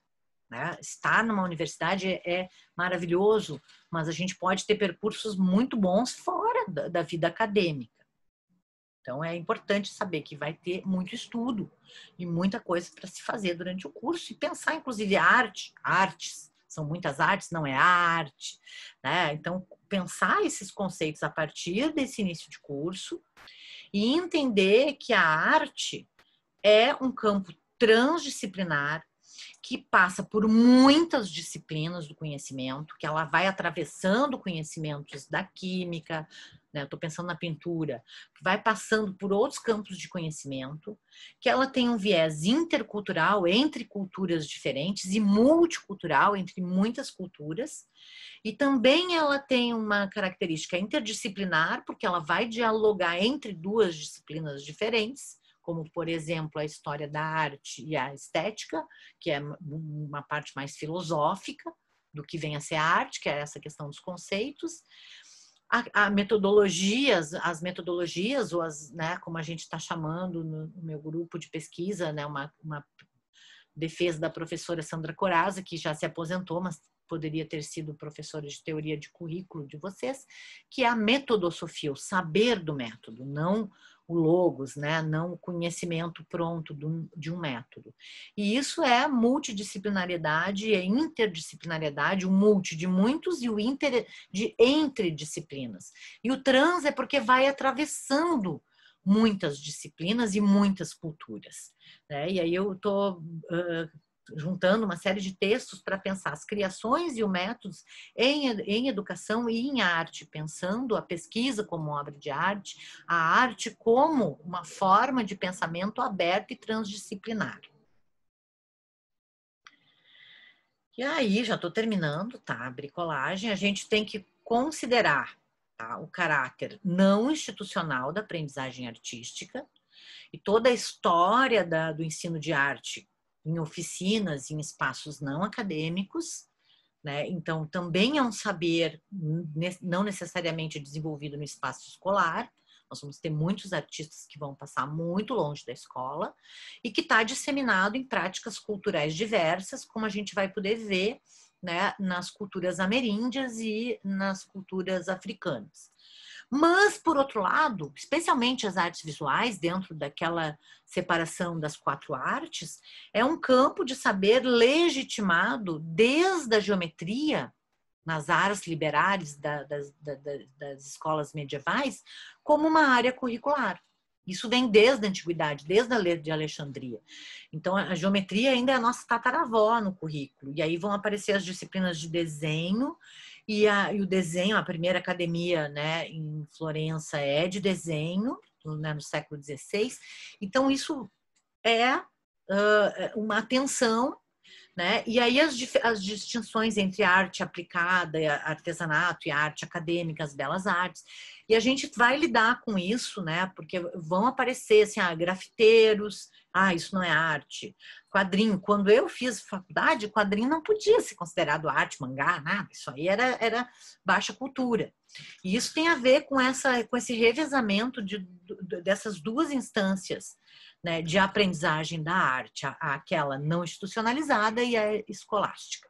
Né? Estar numa universidade é, é, maravilhoso, mas a gente pode ter percursos muito bons fora da, da vida acadêmica. Então é importante saber que vai ter muito estudo e muita coisa para se fazer durante o curso e pensar, inclusive, arte, artes. São muitas artes, não é arte. Né? Então, pensar esses conceitos a partir desse início de curso e entender que a arte é um campo transdisciplinar que passa por muitas disciplinas do conhecimento, que ela vai atravessando conhecimentos da química, né? estou pensando na pintura, que vai passando por outros campos de conhecimento, que ela tem um viés intercultural entre culturas diferentes e multicultural entre muitas culturas, e também ela tem uma característica interdisciplinar, porque ela vai dialogar entre duas disciplinas diferentes, como por exemplo a história da arte e a estética, que é uma parte mais filosófica do que vem a ser arte, que é essa questão dos conceitos, a, a metodologias, as metodologias, ou as, né, como a gente está chamando no, no, meu grupo de pesquisa, né, uma, uma defesa da professora Sandra Coraza, que já se aposentou, mas poderia ter sido professora de teoria de currículo de vocês, que é a metodosofia, o saber do método, não o logos, né? não o conhecimento pronto de um, método. E isso é multidisciplinaridade, é interdisciplinaridade, o multi de muitos e o inter de entre disciplinas. E o trans é porque vai atravessando muitas disciplinas e muitas culturas. Né? E aí eu estou uh, juntando uma série de textos para pensar as criações e os métodos em, em educação e em arte, pensando a pesquisa como obra de arte, a arte como uma forma de pensamento aberto e transdisciplinar. E aí, já estou terminando, tá? A bricolagem, a gente tem que considerar tá? o caráter não institucional da aprendizagem artística e toda a história da, do ensino de arte em oficinas, em espaços não acadêmicos. Né? Então, também é um saber não necessariamente desenvolvido no espaço escolar. Nós vamos ter muitos artistas que vão passar muito longe da escola e que está disseminado em práticas culturais diversas, como a gente vai poder ver né, nas culturas ameríndias e nas culturas africanas. Mas, por outro lado, especialmente as artes visuais, dentro daquela separação das quatro artes, é um campo de saber legitimado desde a geometria, nas áreas liberais da, das, da, das escolas medievais, como uma área curricular. Isso vem desde a antiguidade, desde a lei de Alexandria. Então, a geometria ainda é a nossa tataravó no currículo. E aí vão aparecer as disciplinas de desenho e, a, e o desenho, a primeira academia né, em Florença é de desenho, né, no século XVI. Então, isso é uh, uma atenção né? E aí as, as distinções entre arte aplicada, artesanato e arte acadêmica, as belas artes. E a gente vai lidar com isso, né? Porque vão aparecer assim, ah, grafiteiros, ah, isso não é arte. Quadrinho, quando eu fiz faculdade, quadrinho não podia ser considerado arte, mangá, nada. Isso aí era, era baixa cultura. E isso tem a ver com, essa, com esse revezamento de, dessas duas instâncias, né, de aprendizagem da arte, aquela não institucionalizada e a escolástica.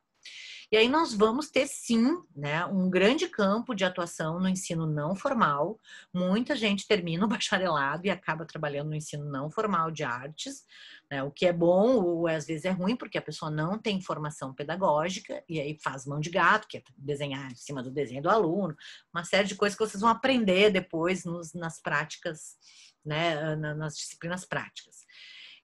E aí nós vamos ter sim, né, um grande campo de atuação no ensino não formal. Muita gente termina o bacharelado e acaba trabalhando no ensino não formal de artes, né, o que é bom ou às vezes é ruim porque a pessoa não tem formação pedagógica e aí faz mão de gato, que é desenhar em cima do desenho do aluno, uma série de coisas que vocês vão aprender depois nos, nas práticas né, ah, nas disciplinas práticas.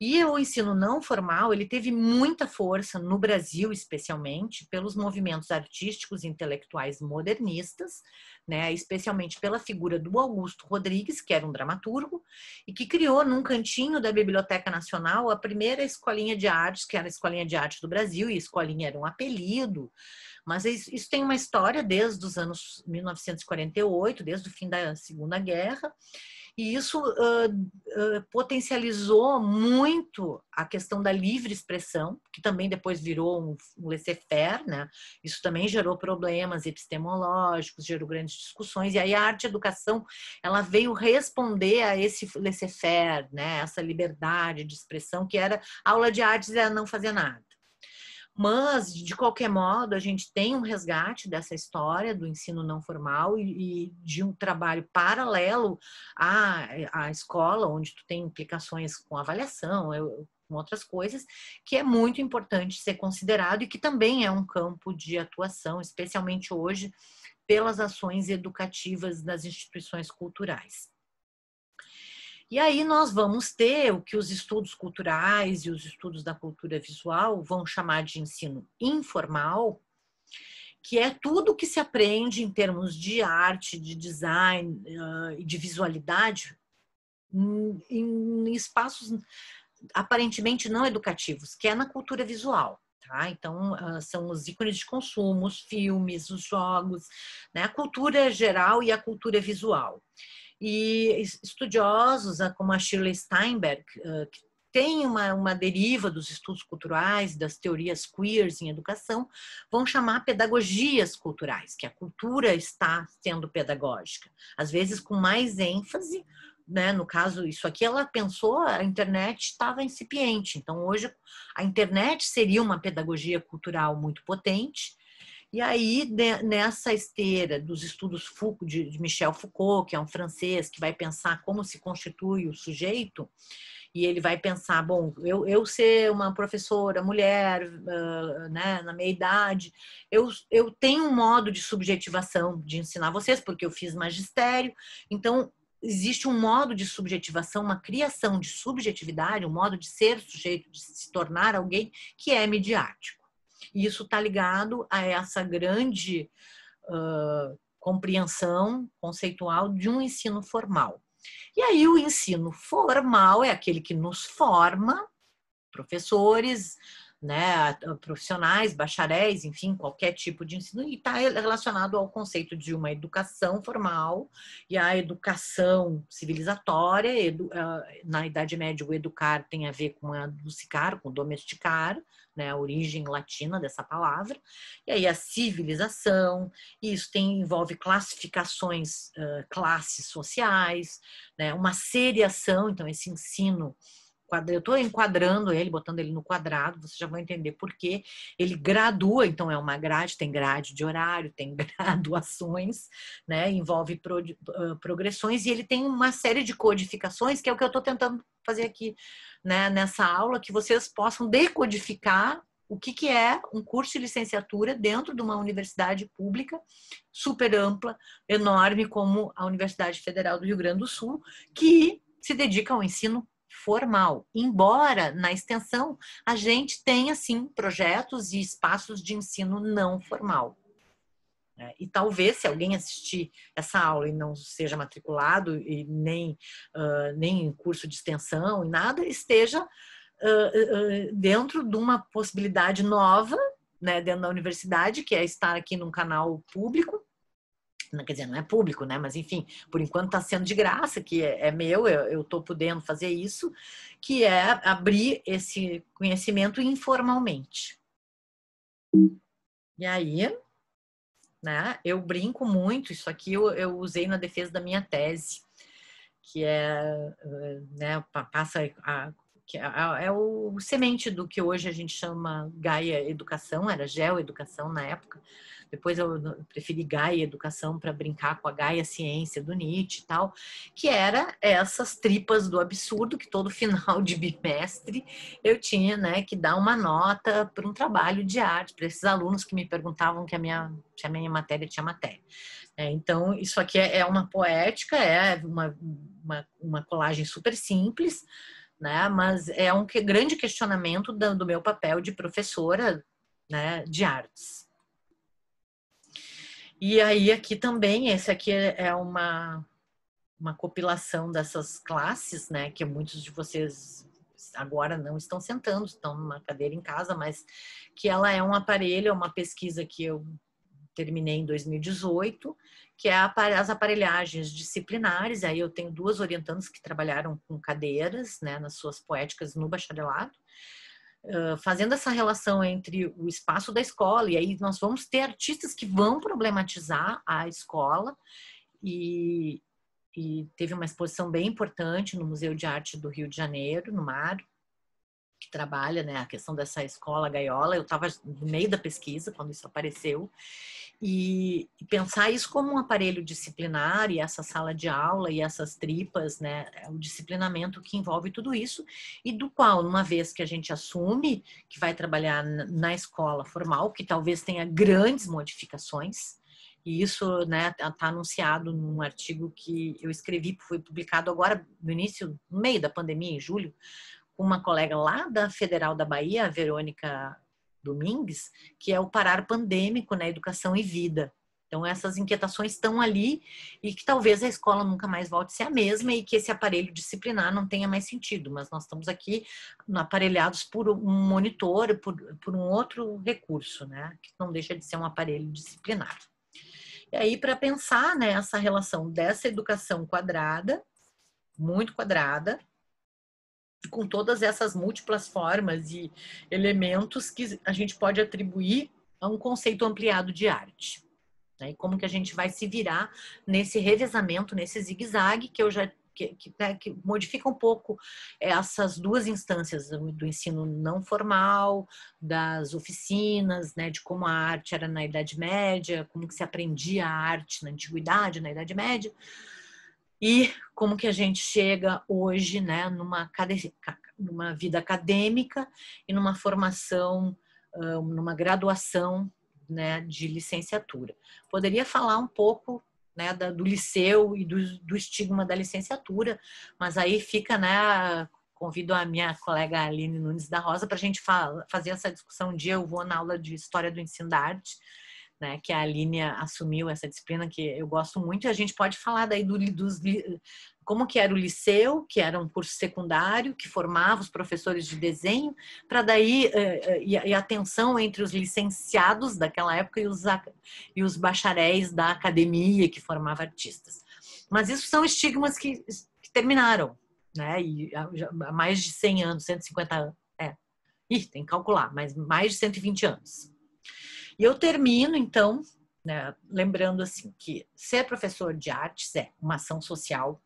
E o ensino não formal, ele teve muita força no Brasil, especialmente pelos movimentos artísticos intelectuais modernistas, né, especialmente pela figura do Augusto Rodrigues, que era um dramaturgo, e que criou num cantinho da Biblioteca Nacional a primeira escolinha de artes, que era a Escolinha de Arte do Brasil, e escolinha era um apelido, mas isso tem uma história desde os anos 1948, desde o fim da Segunda Guerra, e isso uh, uh, potencializou muito a questão da livre expressão, que também depois virou um, um laissez-faire, né? Isso também gerou problemas epistemológicos, gerou grandes discussões. E aí a arte e a educação, ela veio responder a esse laissez-faire, né? Essa liberdade de expressão que era aula de artes era não fazer nada. Mas, de qualquer modo, a gente tem um resgate dessa história do ensino não formal e, e de um trabalho paralelo à, à escola, onde tu tem implicações com avaliação, eu, com outras coisas, que é muito importante ser considerado e que também é um campo de atuação, especialmente hoje, pelas ações educativas das instituições culturais. E aí nós vamos ter o que os estudos culturais e os estudos da cultura visual vão chamar de ensino informal, que é tudo que se aprende em termos de arte, de design ah, e de visualidade em espaços aparentemente não educativos, que é na cultura visual. Tá? Então, ah, são os ícones de consumo, os filmes, os jogos, né? a cultura geral e a cultura visual. E estudiosos ah, como a Shirley Steinberg, ah, que tem uma, uma deriva dos estudos culturais, das teorias queers em educação, vão chamar pedagogias culturais, que a cultura está sendo pedagógica, às vezes com mais ênfase. Né? No caso, isso aqui ela pensou, a internet estava incipiente, então hoje a internet seria uma pedagogia cultural muito potente, e aí, de, nessa esteira dos estudos Foucault, de, de Michel Foucault, que é um francês que vai pensar como se constitui o sujeito, e ele vai pensar, bom, eu, eu ser uma professora mulher, uh, né, na minha idade, eu, eu tenho um modo de subjetivação de ensinar vocês, porque eu fiz magistério, então existe um modo de subjetivação, uma criação de subjetividade, um modo de ser sujeito, de se tornar alguém que é midiático. E isso está ligado a essa grande uh, compreensão conceitual de um ensino formal. E aí, o ensino formal é aquele que nos forma, professores, né, profissionais, bacharéis, enfim, qualquer tipo de ensino, e está relacionado ao conceito de uma educação formal e a educação civilizatória. Edu, na Idade Média, o educar tem a ver com educar, com domesticar, né, a origem latina dessa palavra, e aí a civilização, e isso tem, envolve classificações, uh, classes sociais, né, uma seriação, então esse ensino eu estou enquadrando ele, botando ele no quadrado, vocês já vão entender por quê. Ele gradua, então é uma grade, tem grade de horário, tem graduações, né? envolve pro, uh, progressões e ele tem uma série de codificações, que é o que eu estou tentando fazer aqui né? nessa aula, que vocês possam decodificar o que, que é um curso de licenciatura dentro de uma universidade pública super ampla, enorme, como a Universidade Federal do Rio Grande do Sul, que se dedica ao ensino formal, embora na extensão a gente tenha sim projetos e espaços de ensino não formal. Né? E talvez, se alguém assistir essa aula e não seja matriculado, e nem, uh, nem curso de extensão e nada, esteja uh, uh, dentro de uma possibilidade nova, né, dentro da universidade, que é estar aqui num canal público, né, quer dizer, não é público, né? Mas enfim, por enquanto está sendo de graça, que é, é meu, eu estou podendo fazer isso, que é abrir esse conhecimento informalmente. E aí, né? Eu brinco muito, isso aqui eu, eu usei na defesa da minha tese, que é, eh, né, passa a é, é o semente do que hoje a gente chama Gaia Educação, era Geoeducação Educação na época, depois eu preferi Gaia Educação para brincar com a Gaia Ciência do Nietzsche e tal, que era essas tripas do absurdo que todo final de bimestre eu tinha, né, que dar uma nota para um trabalho de arte para esses alunos que me perguntavam que a minha se a minha matéria tinha matéria. É, então, isso aqui é, é uma poética, é uma, uma, uma, colagem super simples, né? mas é um que, grande questionamento do, do meu papel de professora né, de artes. E aí aqui também, esse aqui é, é uma, uma compilação dessas classes, né? Que muitos de vocês agora não estão sentando, estão numa cadeira em casa, mas que ela é um aparelho, é uma pesquisa que eu terminei em 2018, que é as aparelhagens disciplinares. Aí eu tenho duas orientandas que trabalharam com cadeiras, né, nas suas poéticas no bacharelado fazendo essa relação entre o espaço da escola, e aí nós vamos ter artistas que vão problematizar a escola, e, e teve uma exposição bem importante no Museu de Arte do Rio de Janeiro, no Mar, que trabalha né, a questão dessa escola gaiola. Eu estava no meio da pesquisa quando isso apareceu, e, e pensar isso como um aparelho disciplinar e essa sala de aula e essas tripas, né, é o disciplinamento que envolve tudo isso e do qual, uma vez que a gente assume que vai trabalhar na escola formal, que talvez tenha grandes modificações, e isso né tá, tá anunciado num artigo que eu escrevi foi publicado agora no início no meio da pandemia em julho com uma colega lá da Federal da Bahia a Verônica Domingues, que é o parar pandêmico na né? educação e vida. Então, essas inquietações estão ali e que talvez a escola nunca mais volte a ser a mesma e que esse aparelho disciplinar não tenha mais sentido, mas nós estamos aqui aparelhados por um monitor, por, por um outro recurso, né? Que não deixa de ser um aparelho disciplinar. E aí, para pensar né, essa relação dessa educação quadrada, muito quadrada, com todas essas múltiplas formas e elementos que a gente pode atribuir a um conceito ampliado de arte. Né? E como que a gente vai se virar nesse revezamento, nesse zigue-zague que eu já que, que, né, que, modifica um pouco essas duas instâncias do ensino não formal, das oficinas, né, de como a arte era na Idade Média, como que se aprendia a arte na Antiguidade, na Idade Média, e como que a gente chega hoje né, numa, numa vida acadêmica e numa formação, numa graduação né, de licenciatura. Poderia falar um pouco né, do liceu e do, do, estigma da licenciatura, mas aí fica, né, convido a minha colega Aline Nunes da Rosa para a gente fazer essa discussão um dia, eu vou na aula de História do Ensino da Arte, né, que a Aline assumiu essa disciplina que eu gosto muito, e a gente pode falar daí do, dos, como que era o liceu, que era um curso secundário, que formava os professores de desenho, para daí, eh, eh, e a tensão entre os licenciados daquela época e os, e os bacharéis da academia que formava artistas. Mas isso são estigmas que, que terminaram, né, e há mais de 100 anos, 150 anos, é, Ih, tem que calcular, mas mais de 120 anos. E eu termino, então, né, lembrando assim que ser professor de artes é uma ação social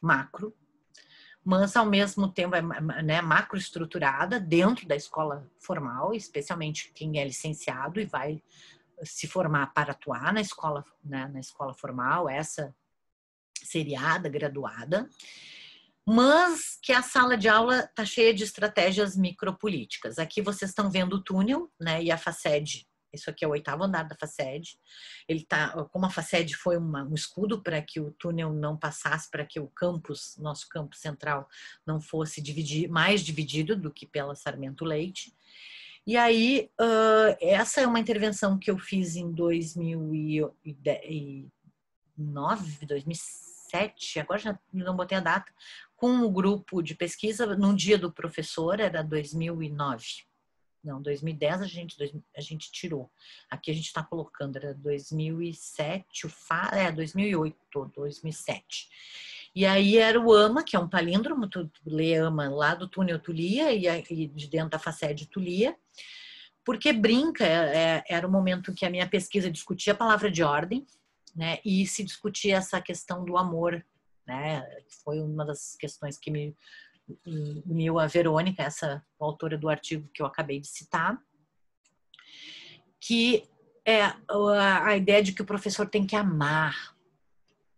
macro, mas ao mesmo tempo é né, macroestruturada dentro da escola formal, especialmente quem é licenciado e vai se formar para atuar na escola, né, na escola formal, essa seriada, graduada, mas que a sala de aula está cheia de estratégias micropolíticas. Aqui vocês estão vendo o túnel, né, e a FACED isso aqui é o oitavo andar da Faced. Ele tá, como a Faced foi uma, um escudo para que o túnel não passasse, para que o campus, nosso campus central, não fosse dividir, mais dividido do que pela Sarmento Leite. E aí, uh, essa é uma intervenção que eu fiz em 2009, 2007, agora já não botei a data, com o um grupo de pesquisa no dia do professor, era 2009. Não, 2010 a gente, a gente tirou. Aqui a gente está colocando, era 2007, o fa... é, 2008, 2007. E aí era o AMA, que é um palíndromo, tu lê AMA lá do túnel Tulia e de dentro da de Tulia, porque brinca, é, é, era o momento que a minha pesquisa discutia a palavra de ordem, né, e se discutia essa questão do amor, né, foi uma das questões que me e Mila Verônica, essa autora do artigo que eu acabei de citar, que é a ideia de que o professor tem que amar,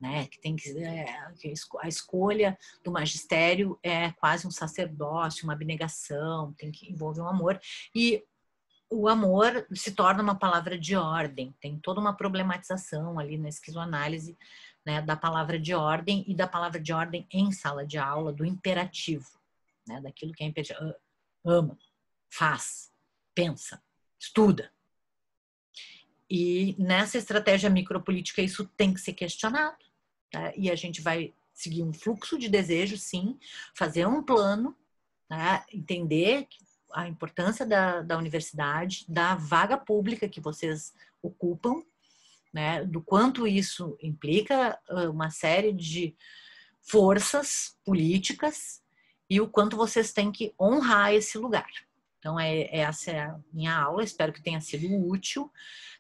né? Que tem que, é, que a escolha do magistério é quase um sacerdócio, uma abnegação, tem que envolver um amor e o amor se torna uma palavra de ordem, tem toda uma problematização ali na esquizoanálise né, da palavra de ordem e da palavra de ordem em sala de aula, do imperativo, né, daquilo que é imperativo. Ah, ama, faz, pensa, estuda. E nessa estratégia micropolítica isso tem que ser questionado. Tá? E a gente vai seguir um fluxo de desejo, sim, fazer um plano, tá? entender a importância da, da universidade, da vaga pública que vocês ocupam, né? Do quanto isso implica ah, uma série de forças políticas e o quanto vocês têm que honrar esse lugar. Então, é, essa é a minha aula, espero que tenha sido útil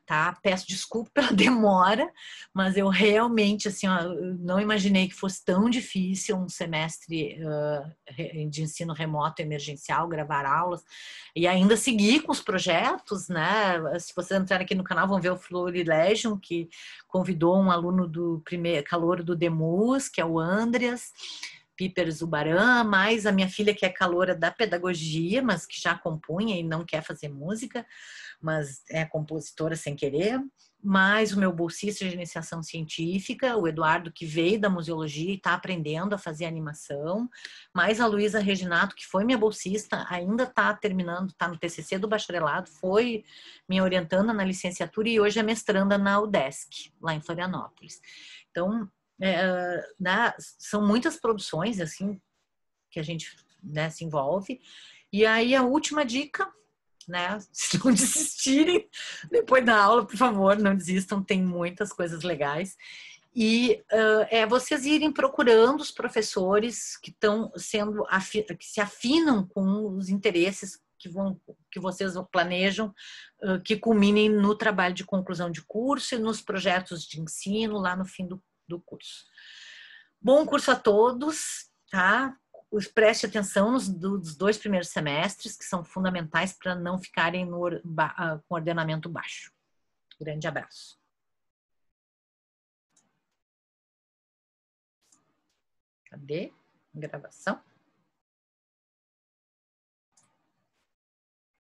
tá? Peço desculpa pela demora, mas eu realmente, assim, ó, não imaginei que fosse tão difícil um semestre uh, de ensino remoto emergencial, gravar aulas e ainda seguir com os projetos, né? Se vocês entrarem aqui no canal, vão ver o Florilegium, que convidou um aluno do primeiro calor do Demus, que é o Andreas, Piper Zubaran, mais a minha filha que é caloura da pedagogia, mas que já compunha e não quer fazer música, mas é compositora sem querer, mais o meu bolsista de iniciação científica, o Eduardo que veio da museologia e está aprendendo a fazer animação, mais a Luísa Reginato que foi minha bolsista, ainda está terminando, está no TCC do bacharelado, foi me orientando na licenciatura e hoje é mestranda na UDESC, lá em Florianópolis. Então, é, ah, na, né, são muitas produções assim que a gente né, se envolve. E aí a última dica, né? Se não desistirem depois da aula, por favor, não desistam. Tem muitas coisas legais. E uh, é vocês irem procurando os professores que estão sendo que se afinam com os interesses que vão que vocês planejam uh, que culminem no trabalho de conclusão de curso e nos projetos de ensino lá no fim do do curso. Bom curso a todos, tá? Preste atenção nos dos dois primeiros semestres, que são fundamentais para não ficarem no, ah, com ordenamento baixo. Grande abraço. Cadê? Gravação.